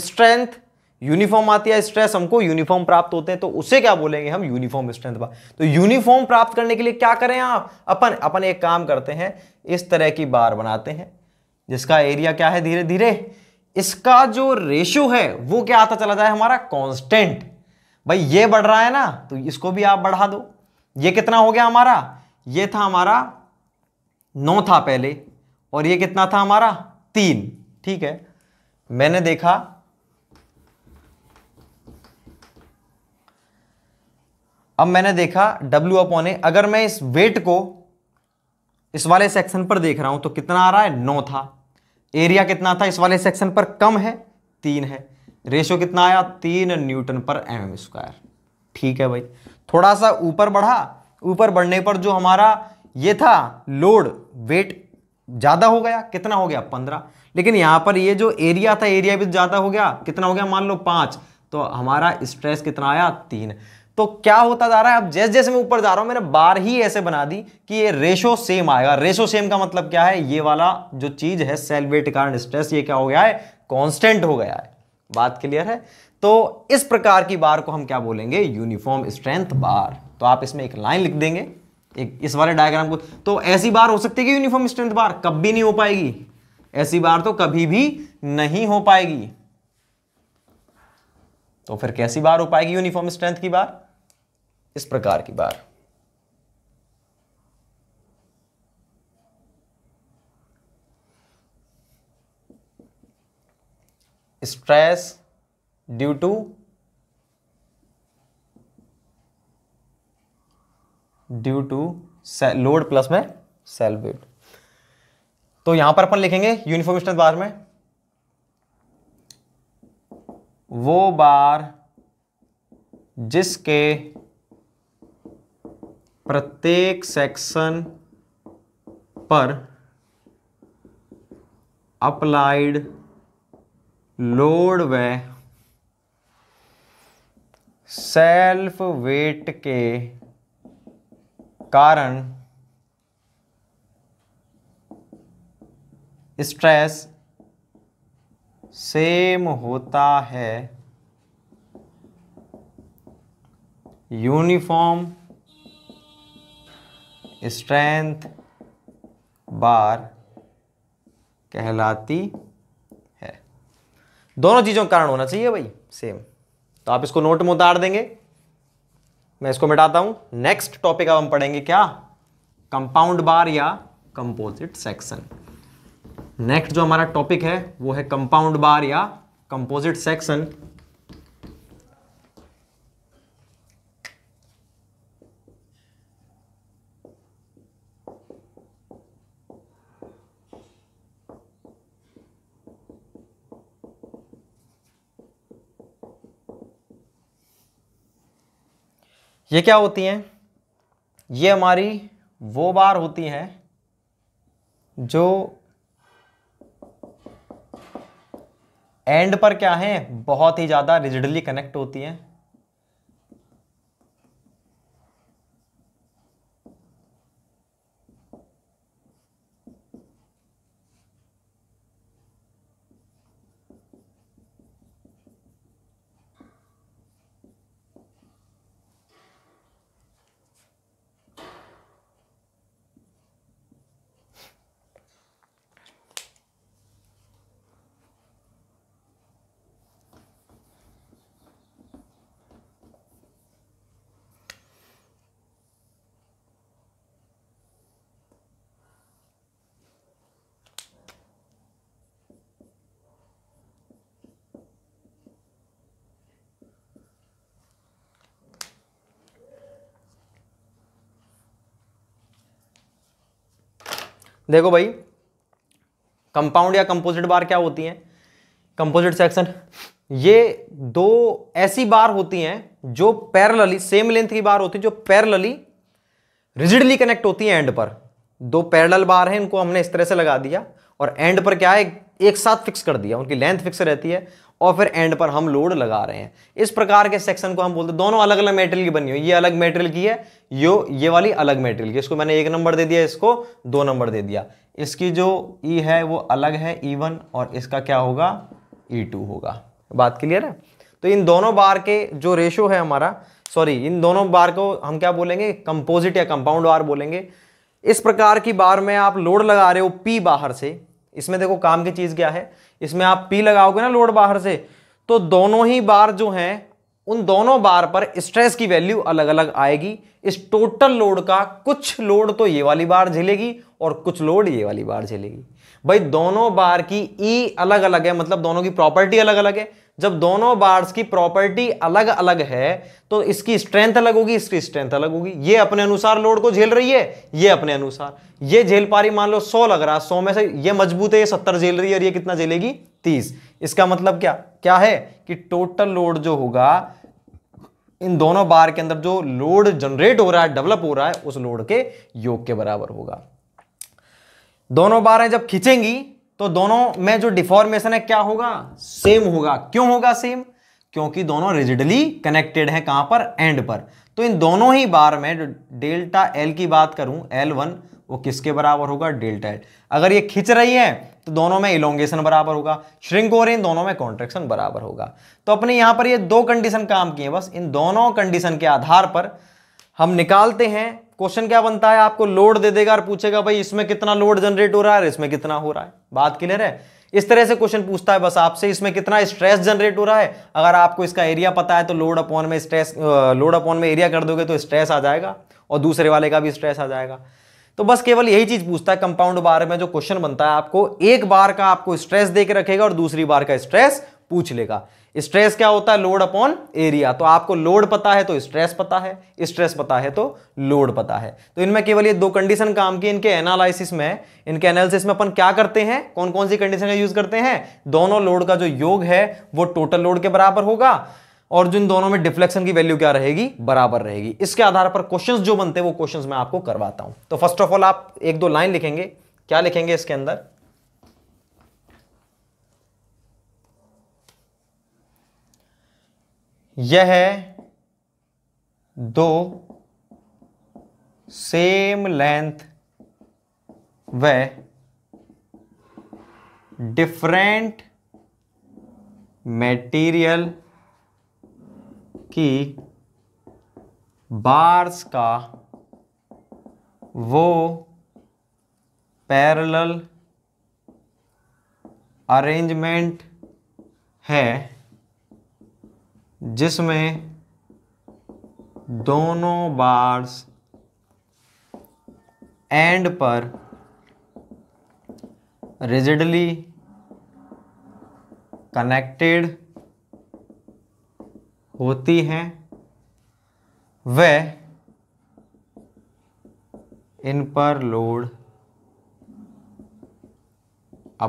स्ट्रेंथ यूनिफॉर्म आती है स्ट्रेस हमको यूनिफॉर्म प्राप्त होते हैं तो उसे क्या बोलेंगे हम यूनिफॉर्म स्ट्रेंथ तो यूनिफॉर्म प्राप्त करने के लिए क्या करें आप अपन अपन एक काम करते हैं इस तरह की बार बनाते हैं जिसका एरिया क्या है धीरे धीरे इसका जो रेशियो है वो क्या आता चला जाए हमारा कॉन्स्टेंट भाई ये बढ़ रहा है ना तो इसको भी आप बढ़ा दो ये कितना हो गया हमारा ये था हमारा नौ था पहले और ये कितना था हमारा तीन ठीक है मैंने देखा अब मैंने देखा डब्ल्यू अपॉन ए अगर मैं इस वेट को इस वाले सेक्शन पर देख रहा हूं तो कितना आ रहा है नौ था एरिया कितना था इस वाले सेक्शन पर कम है तीन है रेशियो कितना आया तीन Newton per M M square ठीक है भाई थोड़ा सा ऊपर बढ़ा ऊपर बढ़ने पर जो हमारा ये था लोड वेट ज़्यादा हो गया कितना हो गया पंद्रह लेकिन यहां पर ये जो एरिया था एरिया भी ज़्यादा हो गया कितना हो गया मान लो पांच तो हमारा स्ट्रेस कितना आया तीन तो क्या होता जा रहा है अब जैसे जैसे मैं ऊपर जा रहा हूं मैंने बार ही ऐसे बना दी कि ये रेशो सेम आएगा रेशो सेम का मतलब क्या है ये वाला जो चीज है सेल कारण स्ट्रेस ये क्या हो गया है कांस्टेंट हो गया है बात क्लियर है तो इस प्रकार की बार को हम क्या बोलेंगे यूनिफॉर्म स्ट्रेंथ बार तो आप इसमें एक लाइन लिख देंगे एक इस वाले डायग्राम को तो ऐसी बार हो सकती है यूनिफॉर्म स्ट्रेंथ बार कब भी नहीं हो पाएगी ऐसी बार तो कभी भी नहीं हो पाएगी तो फिर कैसी बार हो पाएगी यूनिफॉर्म स्ट्रेंथ की बार इस प्रकार की bar stress due to due to load plus में सेल्फ वेट तो यहां पर अपन लिखेंगे यूनिफॉर्म स्ट्रेंथ बार में वो बार जिसके प्रत्येक सेक्शन पर अप्लाइड लोड व सेल्फ वेट के कारण स्ट्रेस सेम होता है यूनिफॉर्म स्ट्रेंथ बार कहलाती है दोनों चीज़ों का कारण होना चाहिए भाई सेम तो आप इसको नोट में उतार देंगे मैं इसको मिटाता हूं नेक्स्ट टॉपिक अब हम पढ़ेंगे क्या कंपाउंड बार या कंपोजिट सेक्शन नेक्स्ट जो हमारा टॉपिक है वो है कंपाउंड बार या कंपोजिट सेक्शन ये क्या होती हैं ये हमारी वो बार होती हैं जो एंड पर क्या है बहुत ही ज़्यादा रिजिडली कनेक्ट होती हैं देखो भाई कंपाउंड या कंपोजिट बार क्या होती हैं कंपोजिट सेक्शन ये दो ऐसी बार होती हैं जो पैरेलली सेम लेंथ की बार होती है जो पैरेलली रिजिडली कनेक्ट होती है एंड पर दो पैरेलल बार हैं इनको हमने इस तरह से लगा दिया और एंड पर क्या है एक साथ फिक्स कर दिया उनकी लेंथ फिक्स रहती है और फिर एंड पर हम लोड लगा रहे हैं इस प्रकार के सेक्शन को हम बोलते हैं दोनों अलग अलग मेटेरियल की बनी हुई ये अलग मेटेरियल की है यो ये वाली अलग मेटेरियल की इसको मैंने एक नंबर दे दिया इसको दो नंबर दे दिया इसकी जो ई e है वो अलग है ई e और इसका क्या होगा ई e टू होगा बात क्लियर है तो इन दोनों बार के जो रेशो है हमारा सॉरी इन दोनों बार को हम क्या बोलेंगे कंपोजिट या कंपाउंड बार बोलेंगे इस प्रकार की बार में आप लोड लगा रहे हो पी बाहर से इसमें देखो काम की चीज़ क्या है इसमें आप पी लगाओगे ना लोड बाहर से तो दोनों ही बार जो हैं उन दोनों बार पर स्ट्रेस की वैल्यू अलग अलग आएगी इस टोटल लोड का कुछ लोड तो ये वाली बार झेलेगी और कुछ लोड ये वाली बार झेलेगी भाई दोनों बार की ई e अलग अलग है मतलब दोनों की प्रॉपर्टी अलग अलग है जब दोनों बार्स की प्रॉपर्टी अलग अलग है तो इसकी स्ट्रेंथ अलग होगी इसकी स्ट्रेंथ अलग होगी ये अपने अनुसार लोड को झेल रही है ये अपने अनुसार ये झेल पा रही मान लो सौ लग रहा है सौ में से ये मजबूत है ये सत्तर झेल रही है और ये कितना झेलेगी तीस इसका मतलब क्या क्या है कि टोटल लोड जो होगा इन दोनों बार के अंदर जो लोड जनरेट हो रहा है डेवलप हो रहा है उस लोड के योग के बराबर होगा दोनों बारें जब खींचेंगी तो दोनों में जो डिफॉर्मेशन है क्या होगा सेम होगा क्यों होगा सेम क्योंकि दोनों रिजिडली कनेक्टेड हैं कहां पर एंड पर तो इन दोनों ही बार में जो डेल्टा एल की बात करूं एल वन वो किसके बराबर होगा डेल्टा एल अगर ये खिंच रही है तो दोनों में इलोंगेशन बराबर होगा श्रिंक हो रही इन दोनों में कॉन्ट्रेक्शन बराबर होगा तो अपने यहां पर ये दो कंडीशन काम किए बस इन दोनों कंडीशन के आधार पर हम निकालते हैं क्वेश्चन क्या बनता है आपको लोड दे देगा और पूछेगा भाई इसमें कितना लोड जनरेट हो रहा है इसमें कितना हो रहा है बात क्लियर है इस तरह से क्वेश्चन पूछता है बस आपसे इसमें कितना स्ट्रेस जनरेट हो रहा है अगर आपको इसका एरिया पता है तो लोड अपॉन में स्ट्रेस लोड अपॉन में एरिया कर दोगे तो स्ट्रेस आ जाएगा और दूसरे वाले का भी स्ट्रेस आ जाएगा तो बस केवल यही चीज पूछता है कंपाउंड बार में जो क्वेश्चन बनता है आपको एक बार का आपको स्ट्रेस देकर रखेगा और दूसरी बार का स्ट्रेस पूछ लेगा स्ट्रेस क्या होता है लोड अपॉन एरिया तो आपको लोड पता है तो स्ट्रेस पता है स्ट्रेस पता है तो लोड पता है तो इनमें केवल ये दो कंडीशन काम की इनके एनालिसिस में इनके एनालिसिस में अपन क्या करते हैं कौन कौन सी कंडीशन का यूज करते हैं दोनों लोड का जो योग है वो टोटल लोड के बराबर होगा और जिन दोनों में डिफ्लेक्शन की वैल्यू क्या रहेगी बराबर रहेगी इसके आधार पर क्वेश्चन जो बनते हैं वो क्वेश्चन मैं आपको करवाता हूं तो फर्स्ट ऑफ ऑल आप एक दो लाइन लिखेंगे क्या लिखेंगे इसके अंदर यह दो सेम लेंथ व डिफरेंट मटेरियल की बार्स का वो पैरेलल अरेंजमेंट है जिसमें दोनों बार्स एंड पर रिजिडली कनेक्टेड होती हैं वह इन पर लोड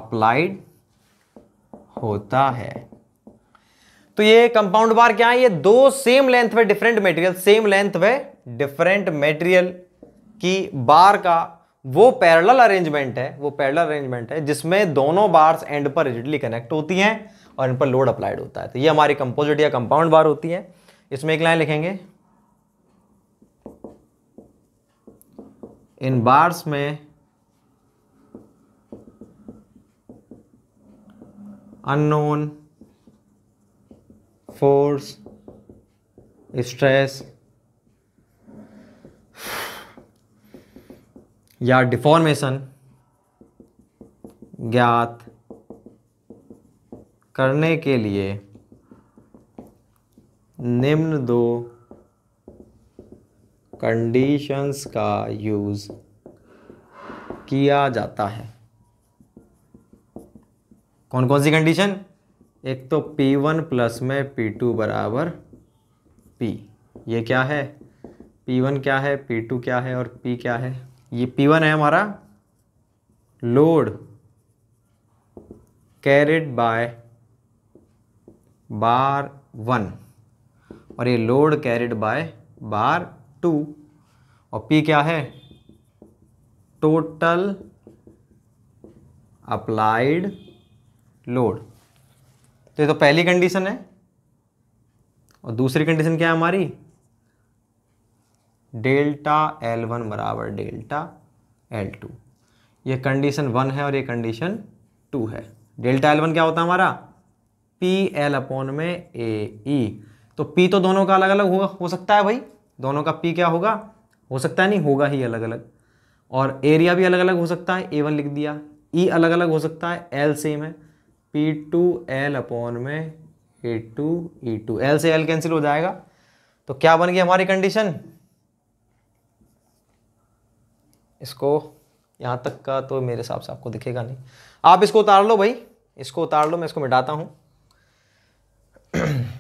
अप्लाइड होता है तो ये कंपाउंड बार क्या है ये दो सेम लेंथ में डिफरेंट मेटेरियल सेम लेंथ में डिफरेंट मेटेरियल की बार का वो पैरेलल अरेंजमेंट है वो पैरेलल अरेंजमेंट है जिसमें दोनों बार्स एंड पर रिजिडली कनेक्ट होती हैं और इन पर लोड अप्लाइड होता है तो ये हमारी कंपोजिट या कंपाउंड बार होती है इसमें एक लाइन लिखेंगे इन बार्स में अननोन फोर्स स्ट्रेस या डिफॉर्मेशन ज्ञात करने के लिए निम्न दो कंडीशंस का यूज़ किया जाता है कौन कौन सी कंडीशन एक तो P1 वन प्लस में P2 टू बराबर पी ये क्या है P1 क्या है P2 क्या है और P क्या है ये P1 है हमारा load carried by bar one और ये load carried by bar two और P क्या है टोटल अप्लाइड लोड तो ये तो पहली कंडीशन है और दूसरी कंडीशन क्या है हमारी डेल्टा एल वन बराबर डेल्टा एल टू ये कंडीशन वन है और ये कंडीशन टू है डेल्टा एल वन क्या होता है हमारा पी एल अपॉन में ए ई तो पी तो दोनों का अलग अलग होगा हो सकता है भाई दोनों का पी क्या होगा हो सकता है नहीं होगा ही अलग अलग और एरिया भी अलग अलग हो सकता है ए वन लिख दिया ई अलग अलग हो सकता है एल सेम है पी टू एल अपॉन में A two E two L से एल कैंसिल हो जाएगा तो क्या बन गई हमारी कंडीशन इसको यहाँ तक का तो मेरे हिसाब से आपको दिखेगा नहीं आप इसको उतार लो भाई इसको उतार लो मैं इसको मिटाता हूँ (clears throat)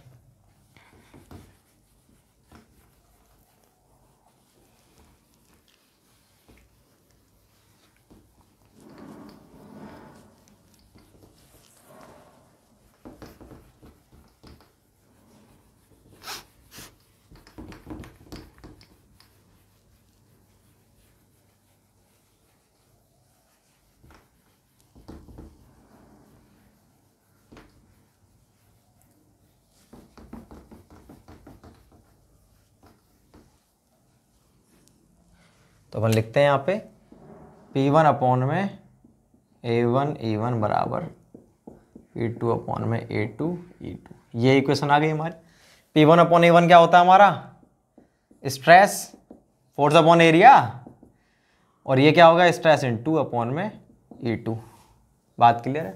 लिखते हैं यहाँ पे P1 वन अपॉन में ए वन ई वन बराबर पी टू अपॉन में ए टू ई टू ये इक्वेशन आ गई हमारी P1 one upon A one क्या होता है हमारा स्ट्रेस फोर्स अपॉन एरिया और ये क्या होगा स्ट्रेस इन टू अपॉन में ई e टू बात क्लियर है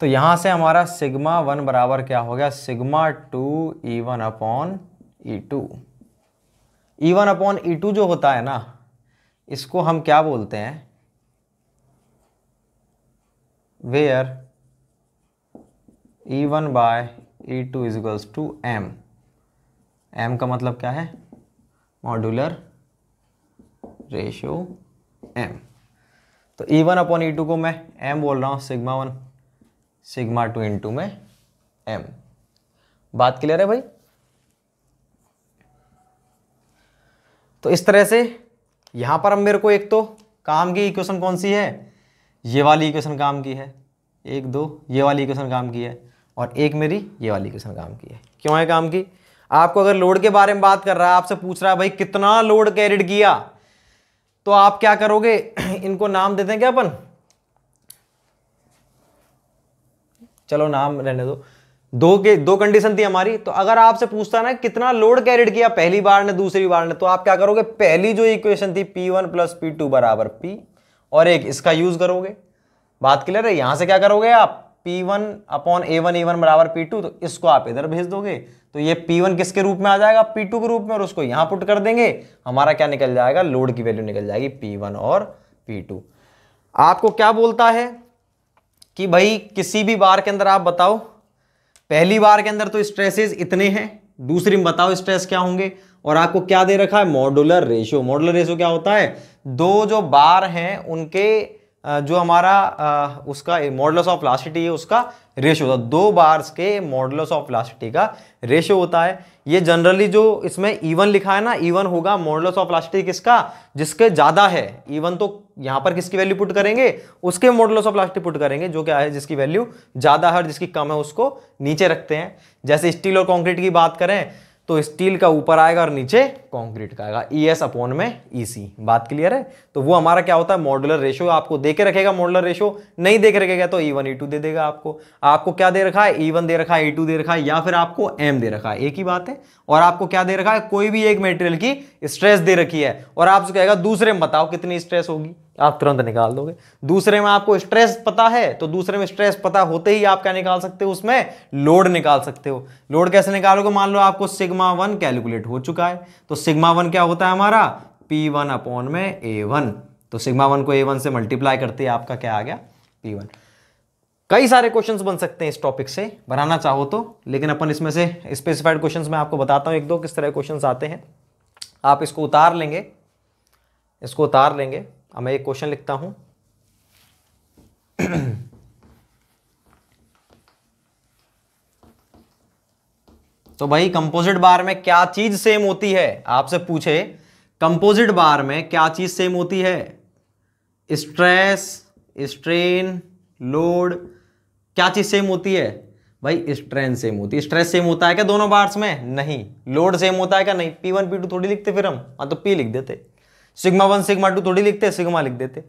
तो यहाँ से हमारा सिग्मा वन बराबर क्या हो गया sigma two E one upon E two E one upon E two जो होता है ना इसको हम क्या बोलते हैं where E one by E two equals to M M का मतलब क्या है मॉड्यूलर रेशियो एम तो E one upon E two को मैं एम बोल रहा हूँ sigma one sigma two into में एम बात क्लियर है भाई तो इस तरह से यहां पर अब मेरे को एक तो काम की इक्वेशन कौन सी है ये वाली इक्वेशन काम की है एक दो ये वाली इक्वेशन काम की है और एक मेरी ये वाली इक्वेशन काम की है क्यों है काम की आपको अगर लोड के बारे में बात कर रहा है आपसे पूछ रहा है भाई कितना लोड कैरिड किया तो आप क्या करोगे (clears throat) इनको नाम देते हैं क्या अपन चलो नाम रहने दो दो के दो कंडीशन थी हमारी तो अगर आपसे पूछता ना कितना लोड कैरिड किया पहली बार ने दूसरी बार ने तो आप क्या करोगे पहली जो इक्वेशन थी P one plus P two बराबर पी और एक इसका यूज करोगे बात क्लियर है यहां से क्या करोगे आप P one upon A one A one बराबर पी टू तो इसको आप इधर भेज दोगे तो ये पी वन किसके रूप में आ जाएगा पी टू के रूप में और उसको यहाँ पुट कर देंगे हमारा क्या निकल जाएगा लोड की वैल्यू निकल जाएगी पी वन और पी टू आपको क्या बोलता है कि भाई किसी भी बार के अंदर आप बताओ पहली बार के अंदर तो स्ट्रेसेस इतने हैं दूसरी में बताओ स्ट्रेस क्या होंगे और आपको क्या दे रखा है मॉडुलर रेशियो मॉडुलर रेशियो क्या होता है दो जो बार हैं उनके जो हमारा उसका मॉडल्स ऑफ प्लास्टिटी है उसका रेशो होता है दो बार्स के मॉडल्स ऑफ प्लास्टिटी का रेशो होता है ये जनरली जो इसमें इवन लिखा है ना इवन होगा मॉडल्स ऑफ प्लास्टिटी किसका जिसके ज़्यादा है इवन तो यहाँ पर किसकी वैल्यू पुट करेंगे उसके मॉडल ऑफ लास्टिक पुट करेंगे जो क्या है जिसकी वैल्यू ज़्यादा है और जिसकी कम है उसको नीचे रखते हैं जैसे स्टील और कॉन्क्रीट की बात करें तो स्टील का ऊपर आएगा और नीचे कंक्रीट का आएगा ई एस अपॉन में ई e सी बात क्लियर है तो वो हमारा क्या होता है मॉडुलर रेशो आपको दे के रखेगा मॉडुलर रेशो नहीं देके रखेगा तो ई वन ई टू दे देगा आपको आपको क्या दे रखा है ई e वन दे रखा है ई e टू दे रखा है या फिर आपको एम दे रखा है एक ही बात है और आपको क्या दे रखा है कोई भी एक मेटेरियल की स्ट्रेस दे रखी है और आपसे कहेगा दूसरे में बताओ कितनी स्ट्रेस होगी आप तुरंत निकाल दोगे दूसरे में आपको स्ट्रेस पता है तो दूसरे में स्ट्रेस पता होते ही आप क्या निकाल सकते हो उसमें लोड निकाल सकते हो लोड कैसे निकालोगे मान लो आपको सिग्मा वन कैलकुलेट हो चुका है तो सिग्मा वन क्या होता है हमारा पी वन अपॉन में ए वन तो सिग्मा वन को ए वन से मल्टीप्लाई करते आपका क्या आ गया पी वन कई सारे क्वेश्चंस बन सकते हैं इस टॉपिक से बनाना चाहो तो लेकिन अपन इसमें से स्पेसिफाइड क्वेश्चंस मैं आपको बताता हूँ एक दो किस तरह क्वेश्चंस आते हैं आप इसको उतार लेंगे इसको उतार लेंगे अब मैं एक क्वेश्चन लिखता हूं (clears throat) तो भाई कंपोजिट बार में क्या चीज सेम होती है आपसे पूछे कंपोजिट बार में क्या चीज सेम होती है स्ट्रेस स्ट्रेन लोड क्या चीज सेम होती है भाई स्ट्रेन सेम होती है स्ट्रेस सेम होता है क्या दोनों बार्स में नहीं लोड सेम होता है क्या नहीं पी वन पी टू थोड़ी लिखते फिर हम हाँ तो पी लिख देते सिग्मा वन सिग्मा टू थोड़ी लिखते सिग्मा लिख देते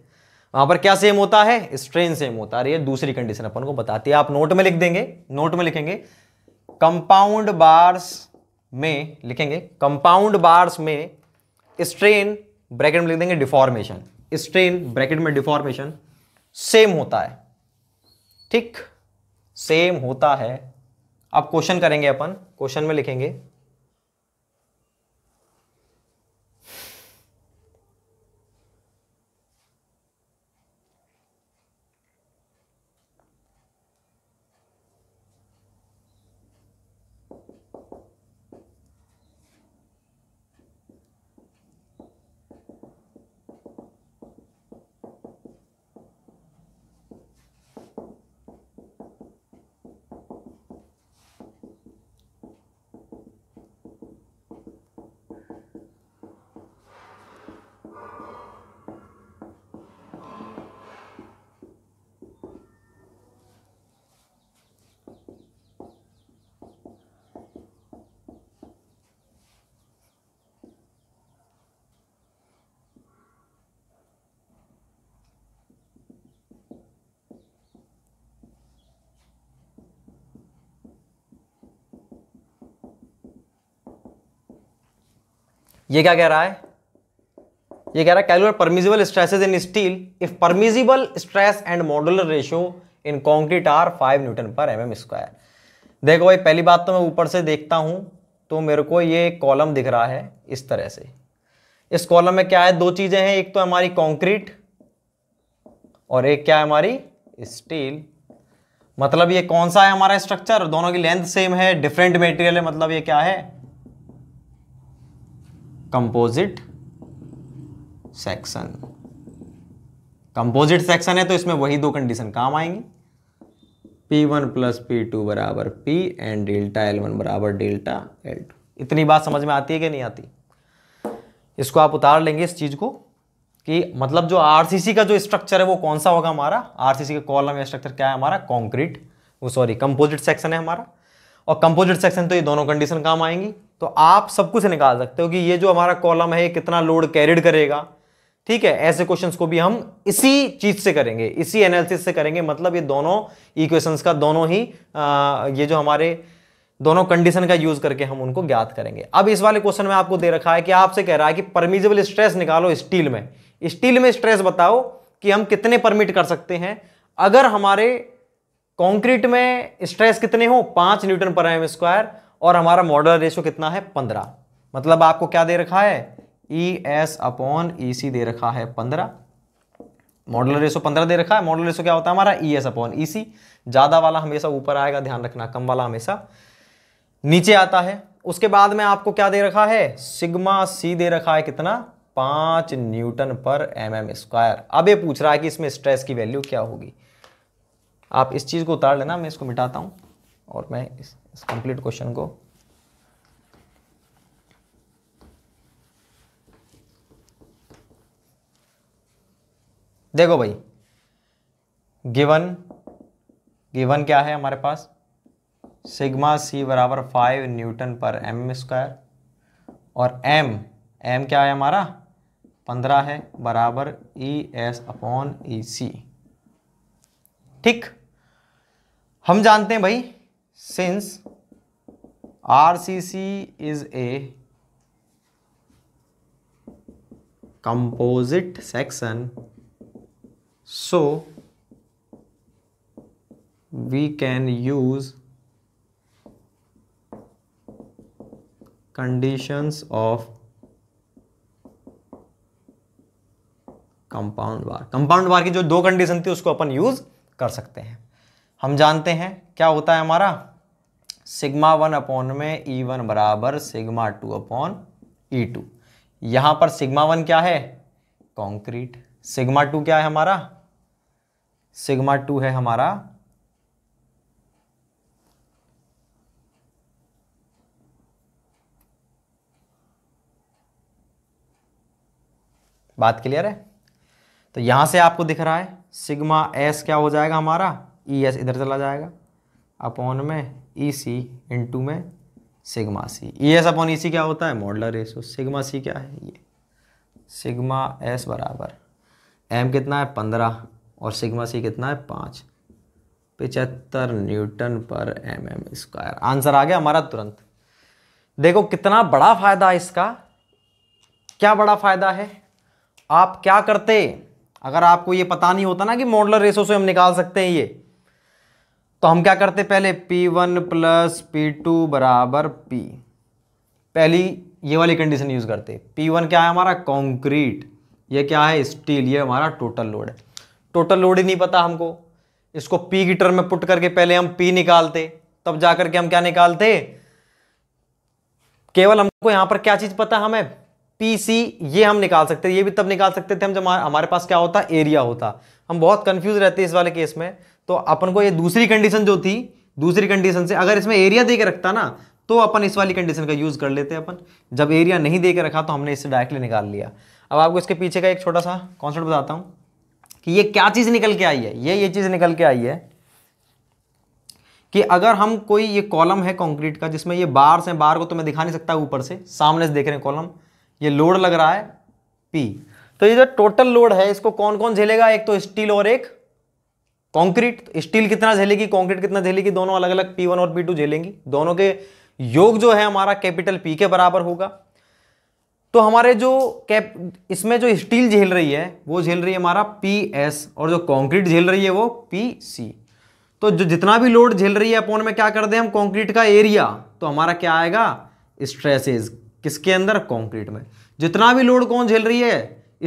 वहां पर क्या सेम होता है स्ट्रेन सेम होता है दूसरी कंडीशन अपन को बताती है आप नोट में लिख देंगे नोट में लिखेंगे कंपाउंड बार्स में लिखेंगे कंपाउंड बार्स में स्ट्रेन ब्रैकेट में लिख देंगे डिफॉर्मेशन स्ट्रेन ब्रैकेट में डिफॉर्मेशन सेम होता है ठीक सेम होता है अब क्वेश्चन करेंगे अपन क्वेश्चन में लिखेंगे ये क्या कह रहा है ये कह रहा है calculate permissible stresses in steel if permissible stress and modular ratio in concrete are five newton per M M square देखो भाई पहली बात तो मैं ऊपर से देखता हूँ तो मेरे को ये कॉलम दिख रहा है इस तरह से इस कॉलम में क्या है दो चीज़ें हैं एक तो हमारी कॉन्क्रीट और एक क्या है हमारी स्टील मतलब ये कौन सा है हमारा स्ट्रक्चर दोनों की लेंथ सेम है डिफरेंट मटेरियल है मतलब ये क्या है कंपोजिट सेक्शन कंपोजिट सेक्शन है तो इसमें वही दो कंडीशन काम आएंगी P1 one plus P two बराबर P and delta L one बराबर डेल्टा एल टू इतनी बात समझ में आती है कि नहीं आती इसको आप उतार लेंगे इस चीज़ को कि मतलब जो आरसीसी का जो स्ट्रक्चर है वो कौन सा होगा हमारा सी का कॉलम या स्ट्रक्चर क्या है हमारा कॉन्क्रीट वो सॉरी कंपोजिट सेक्शन है हमारा और कंपोजिट सेक्शन तो ये दोनों कंडीशन काम आएंगी तो आप सब कुछ निकाल सकते हो कि ये जो हमारा कॉलम है कितना लोड कैरिड करेगा ठीक है ऐसे क्वेश्चंस को भी हम इसी चीज से करेंगे इसी एनालिसिस से करेंगे मतलब ये दोनों इक्वेशंस का दोनों ही आ, ये जो हमारे दोनों कंडीशन का यूज करके हम उनको ज्ञात करेंगे अब इस वाले क्वेश्चन में आपको दे रखा है कि आपसे कह रहा है कि परमिजेबल स्ट्रेस निकालो स्टील में स्टील में स्ट्रेस बताओ कि हम कितने परमिट कर सकते हैं अगर हमारे कॉन्क्रीट में स्ट्रेस कितने हो पांच न्यूटन पर एम स्क्वायर और हमारा मॉडल रेशो कितना है पंद्रह मतलब आपको क्या दे रखा है ई एस अपॉन ई सी दे रखा है पंद्रह मॉडल रेशो पंद्रह दे रखा है मॉडल रेशो क्या होता है हमारा E e S upon E e C ज़्यादा वाला हमेशा ऊपर आएगा ध्यान रखना कम वाला हमेशा नीचे आता है उसके बाद में आपको क्या दे रखा है सिग्मा सी दे रखा है कितना पांच newton per M M square अब ये पूछ रहा है कि इसमें स्ट्रेस की वैल्यू क्या होगी आप इस चीज़ को उतार लेना मैं इसको मिटाता हूं और मैं इस, इस कंप्लीट क्वेश्चन को देखो भाई गिवन गिवन क्या है हमारे पास सिग्मा सी बराबर five newton per M square और एम एम क्या है हमारा पंद्रह है बराबर ई एस अपॉन ई सी ठीक हम जानते हैं भाई since RCC is a composite section so we can use conditions of compound bar compound bar की जो दो कंडीशन थी उसको अपन यूज कर सकते हैं हम जानते हैं क्या होता है हमारा सिग्मा वन अपॉन में ई e वन बराबर sigma two upon E e two यहां पर सिग्मा वन क्या है कॉन्क्रीट सिग्मा टू क्या है हमारा सिग्मा टू है हमारा बात क्लियर है तो यहां से आपको दिख रहा है सिग्मा एस क्या हो जाएगा हमारा ई e एस इधर चला जाएगा अपॉन में ई सी इंटू में sigma C E S upon E e C क्या होता है मॉडलर रेशो सिग्मा सी क्या है ये सिग्मा एस बराबर एम कितना है पंद्रह और सिग्मा सी कितना है पाँच पिचहत्तर newton per M M square answer आ गया हमारा तुरंत देखो कितना बड़ा फायदा है इसका क्या बड़ा फायदा है आप क्या करते अगर आपको ये पता नहीं होता ना कि मॉडलर रेशो से हम निकाल सकते हैं ये तो हम क्या करते पहले P1 one plus P two बराबर पी पहली ये वाली कंडीशन यूज़ करते P1 क्या है हमारा कॉन्क्रीट ये क्या है स्टील ये हमारा टोटल लोड है टोटल लोड ही नहीं पता हमको इसको P की टर्म में पुट करके पहले हम P निकालते तब जा करके हम क्या निकालते केवल हमको यहां पर क्या चीज पता हमें पी सी ये हम निकाल सकते ये भी तब निकाल सकते थे हम जब हमारे पास क्या होता एरिया होता हम बहुत कंफ्यूज रहते इस वाले केस में तो अपन को ये दूसरी कंडीशन जो थी दूसरी कंडीशन से अगर इसमें एरिया दे के रखता ना तो अपन इस वाली कंडीशन का यूज़ कर लेते अपन जब एरिया नहीं दे के रखा तो हमने इसे डायरेक्टली निकाल लिया अब आपको इसके पीछे का एक छोटा सा कॉन्सेप्ट बताता हूँ कि ये क्या चीज़ निकल के आई है ये ये चीज़ निकल के आई है कि अगर हम कोई ये कॉलम है कंक्रीट का जिसमें ये बार्स हैं बार को तो मैं दिखा नहीं सकता ऊपर से सामने से देख रहे हैं कॉलम ये लोड लग रहा है पी तो ये जो टोटल लोड है इसको कौन कौन झेलेगा एक तो स्टील और एक कंक्रीट स्टील कितना झेलेगी कंक्रीट कितना झेलेगी दोनों अलग अलग पी वन और पी टू झेलेंगी दोनों के योग जो है हमारा कैपिटल पी के बराबर होगा तो हमारे जो कैप इसमें जो स्टील झेल रही है वो झेल रही है हमारा पी एस और जो कॉन्क्रीट झेल रही है वो पी सी तो जो जितना भी लोड झेल रही है अपोन में क्या कर दें हम कॉन्क्रीट का एरिया तो हमारा क्या आएगा स्ट्रेसेज किसके अंदर कॉन्क्रीट में जितना भी लोड कौन झेल रही है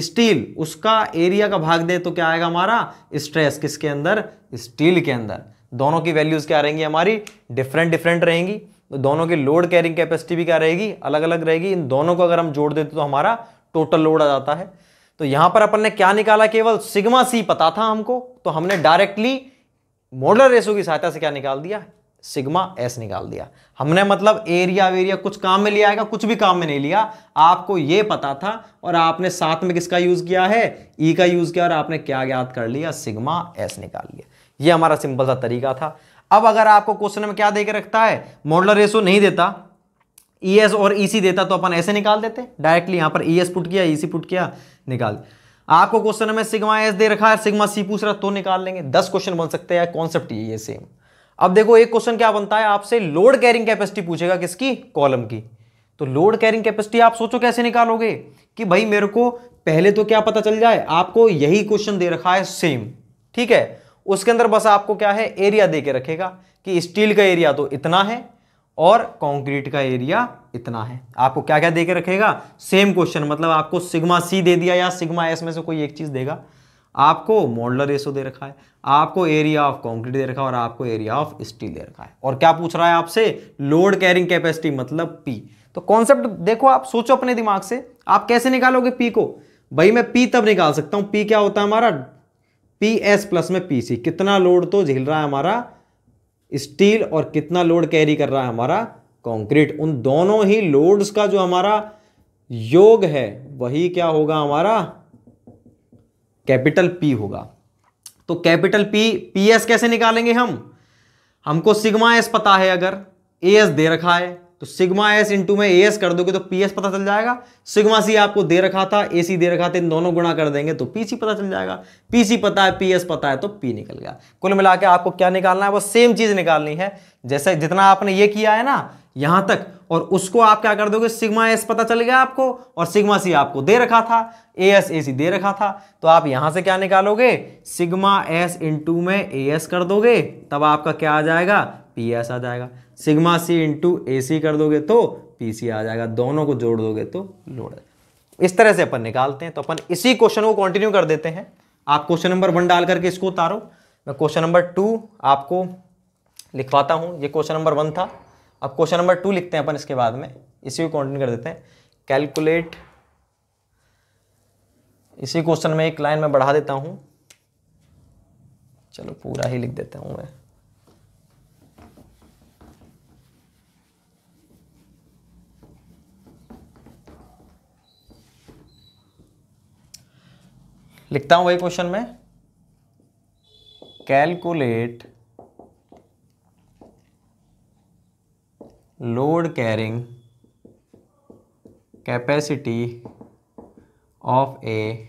स्टील उसका एरिया का भाग दे तो क्या आएगा हमारा स्ट्रेस किसके अंदर स्टील के अंदर दोनों की वैल्यूज क्या रहेंगी हमारी डिफरेंट डिफरेंट रहेंगी दोनों की लोड कैरिंग कैपेसिटी भी क्या रहेगी अलग अलग रहेगी इन दोनों को अगर हम जोड़ देते तो हमारा टोटल लोड आ जाता है तो यहां पर अपन ने क्या निकाला केवल सिग्मा सी पता था हमको तो हमने डायरेक्टली मॉडलर रेशो की सहायता से क्या निकाल दिया सिग्मा एस निकाल दिया हमने मतलब एरिया वेरिया कुछ काम में लिया आएगा कुछ भी काम में नहीं लिया आपको ये पता था और आपने साथ में किसका यूज़ किया है ई e का यूज़ किया और आपने क्या याद कर लिया सिग्मा एस निकाल लिया ये हमारा सिंपल सा तरीका था अब अगर आपको क्वेश्चन में क्या देकर रखता है मॉडलर रेशो नहीं देता ई e एस और ई e सी देता तो अपन ऐसे निकाल देते डायरेक्टली यहां पर ई एस पुट किया ई सी पुट किया निकाल आपको क्वेश्चन में सिग्मा एस दे रखा है सिग्मा सी पूछ रहा तो निकाल लेंगे दस क्वेश्चन बन सकते हैं कॉन्सेप्ट ये सेम अब देखो एक क्वेश्चन क्या बनता है आपसे लोड कैरिंग कैपेसिटी पूछेगा किसकी कॉलम की तो लोड कैरिंग कैपेसिटी आप सोचो कैसे निकालोगे कि भाई मेरे को पहले तो क्या पता चल जाए आपको यही क्वेश्चन दे रखा है सेम ठीक है उसके अंदर बस आपको क्या है एरिया दे के रखेगा कि स्टील का एरिया तो इतना है और कंक्रीट का एरिया इतना है आपको क्या क्या दे के रखेगा सेम क्वेश्चन मतलब आपको सिग्मा सी दे दिया या सिग्मा एस में से कोई एक चीज देगा आपको मॉडलर रेसो दे रखा है आपको एरिया ऑफ कॉन्क्रीट दे रखा है और आपको एरिया ऑफ स्टील दे रखा है और क्या पूछ रहा है आपसे लोड कैरिंग कैपेसिटी मतलब पी तो कॉन्सेप्ट देखो आप सोचो अपने दिमाग से आप कैसे निकालोगे पी को भाई मैं पी तब निकाल सकता हूं पी क्या होता है हमारा पी एस प्लस में पी सी कितना लोड तो झेल रहा है हमारा स्टील और कितना लोड कैरी कर रहा है हमारा कॉन्क्रीट उन दोनों ही लोड्स का जो हमारा योग है वही क्या होगा हमारा कैपिटल पी होगा तो कैपिटल पी पी एस कैसे निकालेंगे हम हमको सिग्मा एस पता है अगर ए एस दे रखा है तो सिग्मा एस इंटू में ए एस कर दोगे तो पी एस पता चल जाएगा सिग्मा सी आपको दे रखा था ए सी दे रखा था इन दोनों गुणा कर देंगे तो पी सी पता चल जाएगा पी सी पता है पी एस पता है तो पी निकल गया कुल मिला के आपको क्या निकालना है वो सेम चीज निकालनी है जैसे जितना आपने ये किया है ना यहां तक और उसको आप क्या कर दोगे सिग्मा एस पता चल गया आपको और सिग्मा सी आपको दे रखा था ए एस ए सी दे रखा था तो आप यहां से क्या निकालोगे सिग्मा एस इंटू में ए एस कर दोगे तब आपका क्या आ जाएगा पी एस आ जाएगा सिग्मा सी इंटू ए सी कर दोगे तो पी सी आ जाएगा दोनों को जोड़ दोगे तो लोड इस तरह से अपन निकालते हैं तो अपन इसी क्वेश्चन को कंटिन्यू कर देते हैं आप क्वेश्चन नंबर वन डाल करके इसको उतारो मैं क्वेश्चन नंबर टू आपको लिखवाता हूं ये क्वेश्चन नंबर वन था अब क्वेश्चन नंबर टू लिखते हैं अपन इसके बाद में इसी को कंटिन्यू कर देते हैं कैलकुलेट इसी क्वेश्चन में एक लाइन में बढ़ा देता हूं चलो पूरा ही लिख देता हूं मैं लिखता हूं वही क्वेश्चन में calculate load carrying capacity of a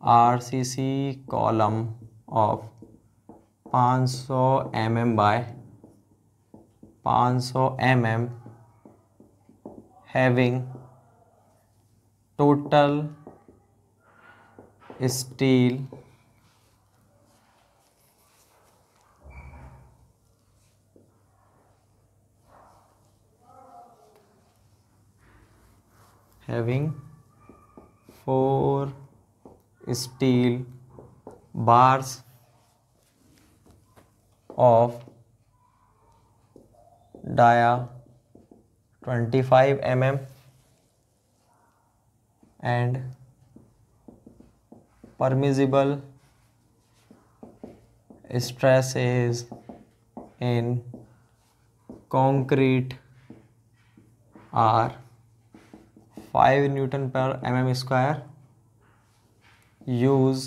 RCC column of 500 mm by 500 mm having total steel having four steel bars of dia 25 mm and permissible stress is in concrete are five newton per M M square use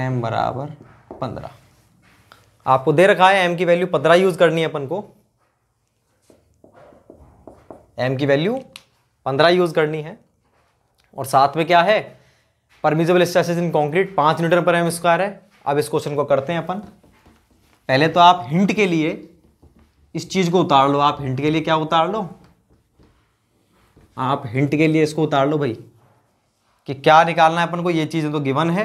M बराबर पंद्रह आपको दे रखा है M की value पंद्रह use करनी है अपन को एम की वैल्यू पंद्रह यूज करनी है और साथ में क्या है परमिजेबल स्ट्रेसेस इन कंक्रीट पांच न्यूटन पर एम स्क्वायर है अब इस क्वेश्चन को करते हैं अपन पहले तो आप हिंट के लिए इस चीज़ को उतार लो आप हिंट के लिए क्या उतार लो आप हिंट के लिए इसको उतार लो भाई कि क्या निकालना है अपन को ये चीज़ें तो गिवन है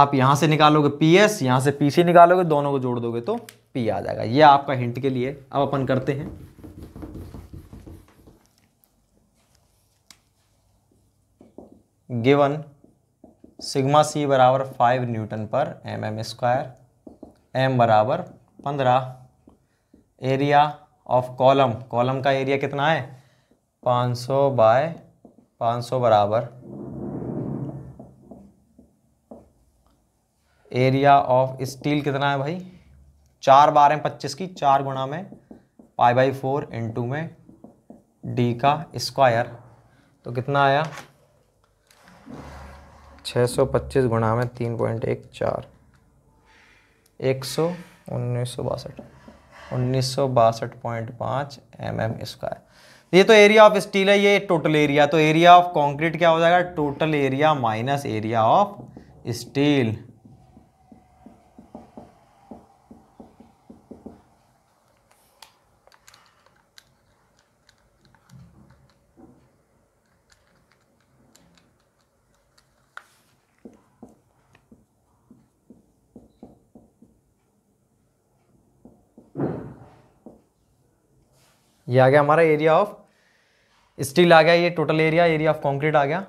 आप यहाँ से निकालोगे पी एस यहाँ से पी सी निकालोगे दोनों को जोड़ दोगे तो पी आ जाएगा ये आपका हिंट के लिए अब अपन करते हैं गिवन सिग्मा सी बराबर five newton per M M square M बराबर पंद्रह एरिया ऑफ कॉलम कॉलम का एरिया कितना है पाँच सौ बाय पाँच सौ बराबर एरिया ऑफ स्टील कितना है भाई चार बारह पच्चीस की चार गुणा में पाई बाई फोर इंटू में डी का स्क्वायर तो कितना आया 625 गुणा में तीन पॉइंट एक चार एक सौ उन्नीस सौ बासठ उन्नीस सौ बासठ पॉइंट पाँच एम एम स्क्वायर ये तो एरिया ऑफ स्टील है ये टोटल एरिया तो एरिया ऑफ कंक्रीट क्या हो जाएगा total area minus area of steel ये आ गया हमारा एरिया ऑफ स्टील आ गया ये total area area of concrete आ गया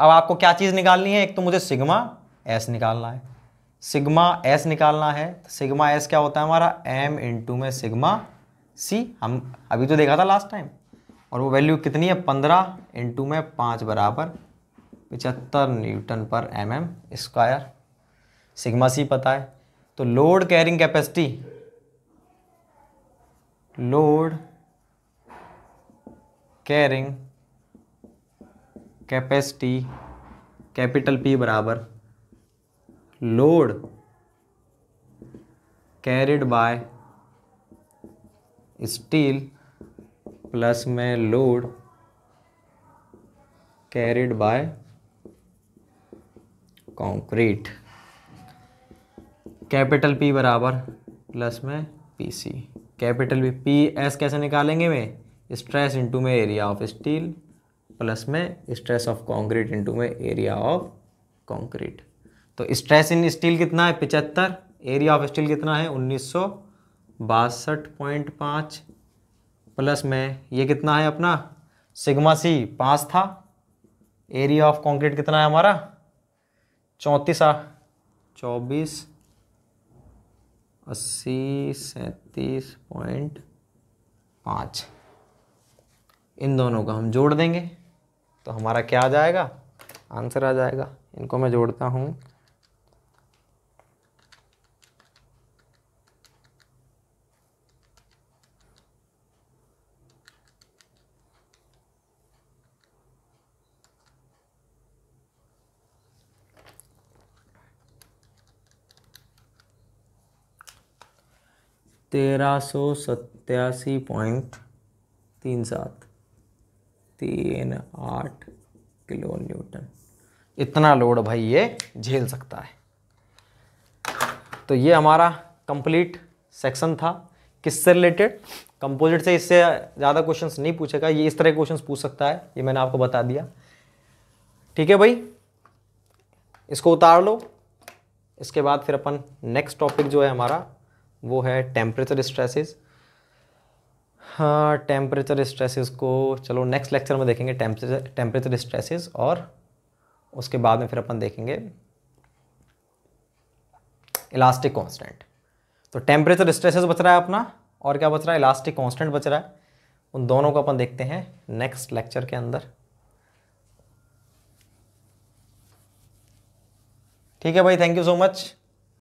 अब आपको क्या चीज़ निकालनी है एक तो मुझे सिग्मा एस निकालना है सिग्मा एस निकालना है तो सिग्मा एस क्या होता है हमारा एम इंटू में सिग्मा सी हम अभी तो देखा था लास्ट टाइम और वो वैल्यू कितनी है पंद्रह इंटू में पाँच बराबर पचहत्तर newton per M M square sigma C पता है तो load carrying capacity load carrying capacity capital P बराबर load carried by steel plus में load carried by concrete capital P बराबर प्लस में P C capital P P S कैसे निकालेंगे वे स्ट्रेस इंटू में एरिया ऑफ स्टील प्लस में stress of concrete into में एरिया ऑफ कॉन्क्रीट तो स्ट्रेस इन स्टील कितना है पिचहत्तर एरिया ऑफ स्टील कितना है उन्नीस सौ बासठ पॉइंट पाँच प्लस में ये कितना है अपना सिग्मा सी पाँच था एरिया ऑफ कंक्रीट कितना है हमारा चौंतीस आ चौबीस अस्सी सैंतीस पॉइंट पाँच इन दोनों का हम जोड़ देंगे तो हमारा क्या आ जाएगा आंसर आ जाएगा इनको मैं जोड़ता हूँ तेरह सौ सत्तासी पॉइंट तीन सात तीन आठ किलो न्यूटन इतना लोड भाई ये झेल सकता है तो ये हमारा कंप्लीट सेक्शन था किससे रिलेटेड कंपोजिट से इससे ज़्यादा क्वेश्चंस नहीं पूछेगा ये इस तरह के क्वेश्चन पूछ सकता है ये मैंने आपको बता दिया ठीक है भाई इसको उतार लो इसके बाद फिर अपन नेक्स्ट टॉपिक जो है हमारा वो है टेम्परेचर स्ट्रेसेस हाँ टेम्परेचर स्ट्रेसेस को चलो नेक्स्ट लेक्चर में देखेंगे टेम्परेचर स्ट्रेसेस और उसके बाद में फिर अपन देखेंगे इलास्टिक कांस्टेंट तो टेम्परेचर स्ट्रेसेस बच रहा है अपना और क्या बच रहा है इलास्टिक कांस्टेंट बच रहा है उन दोनों को अपन देखते हैं नेक्स्ट लेक्चर के अंदर ठीक है भाई थैंक यू सो मच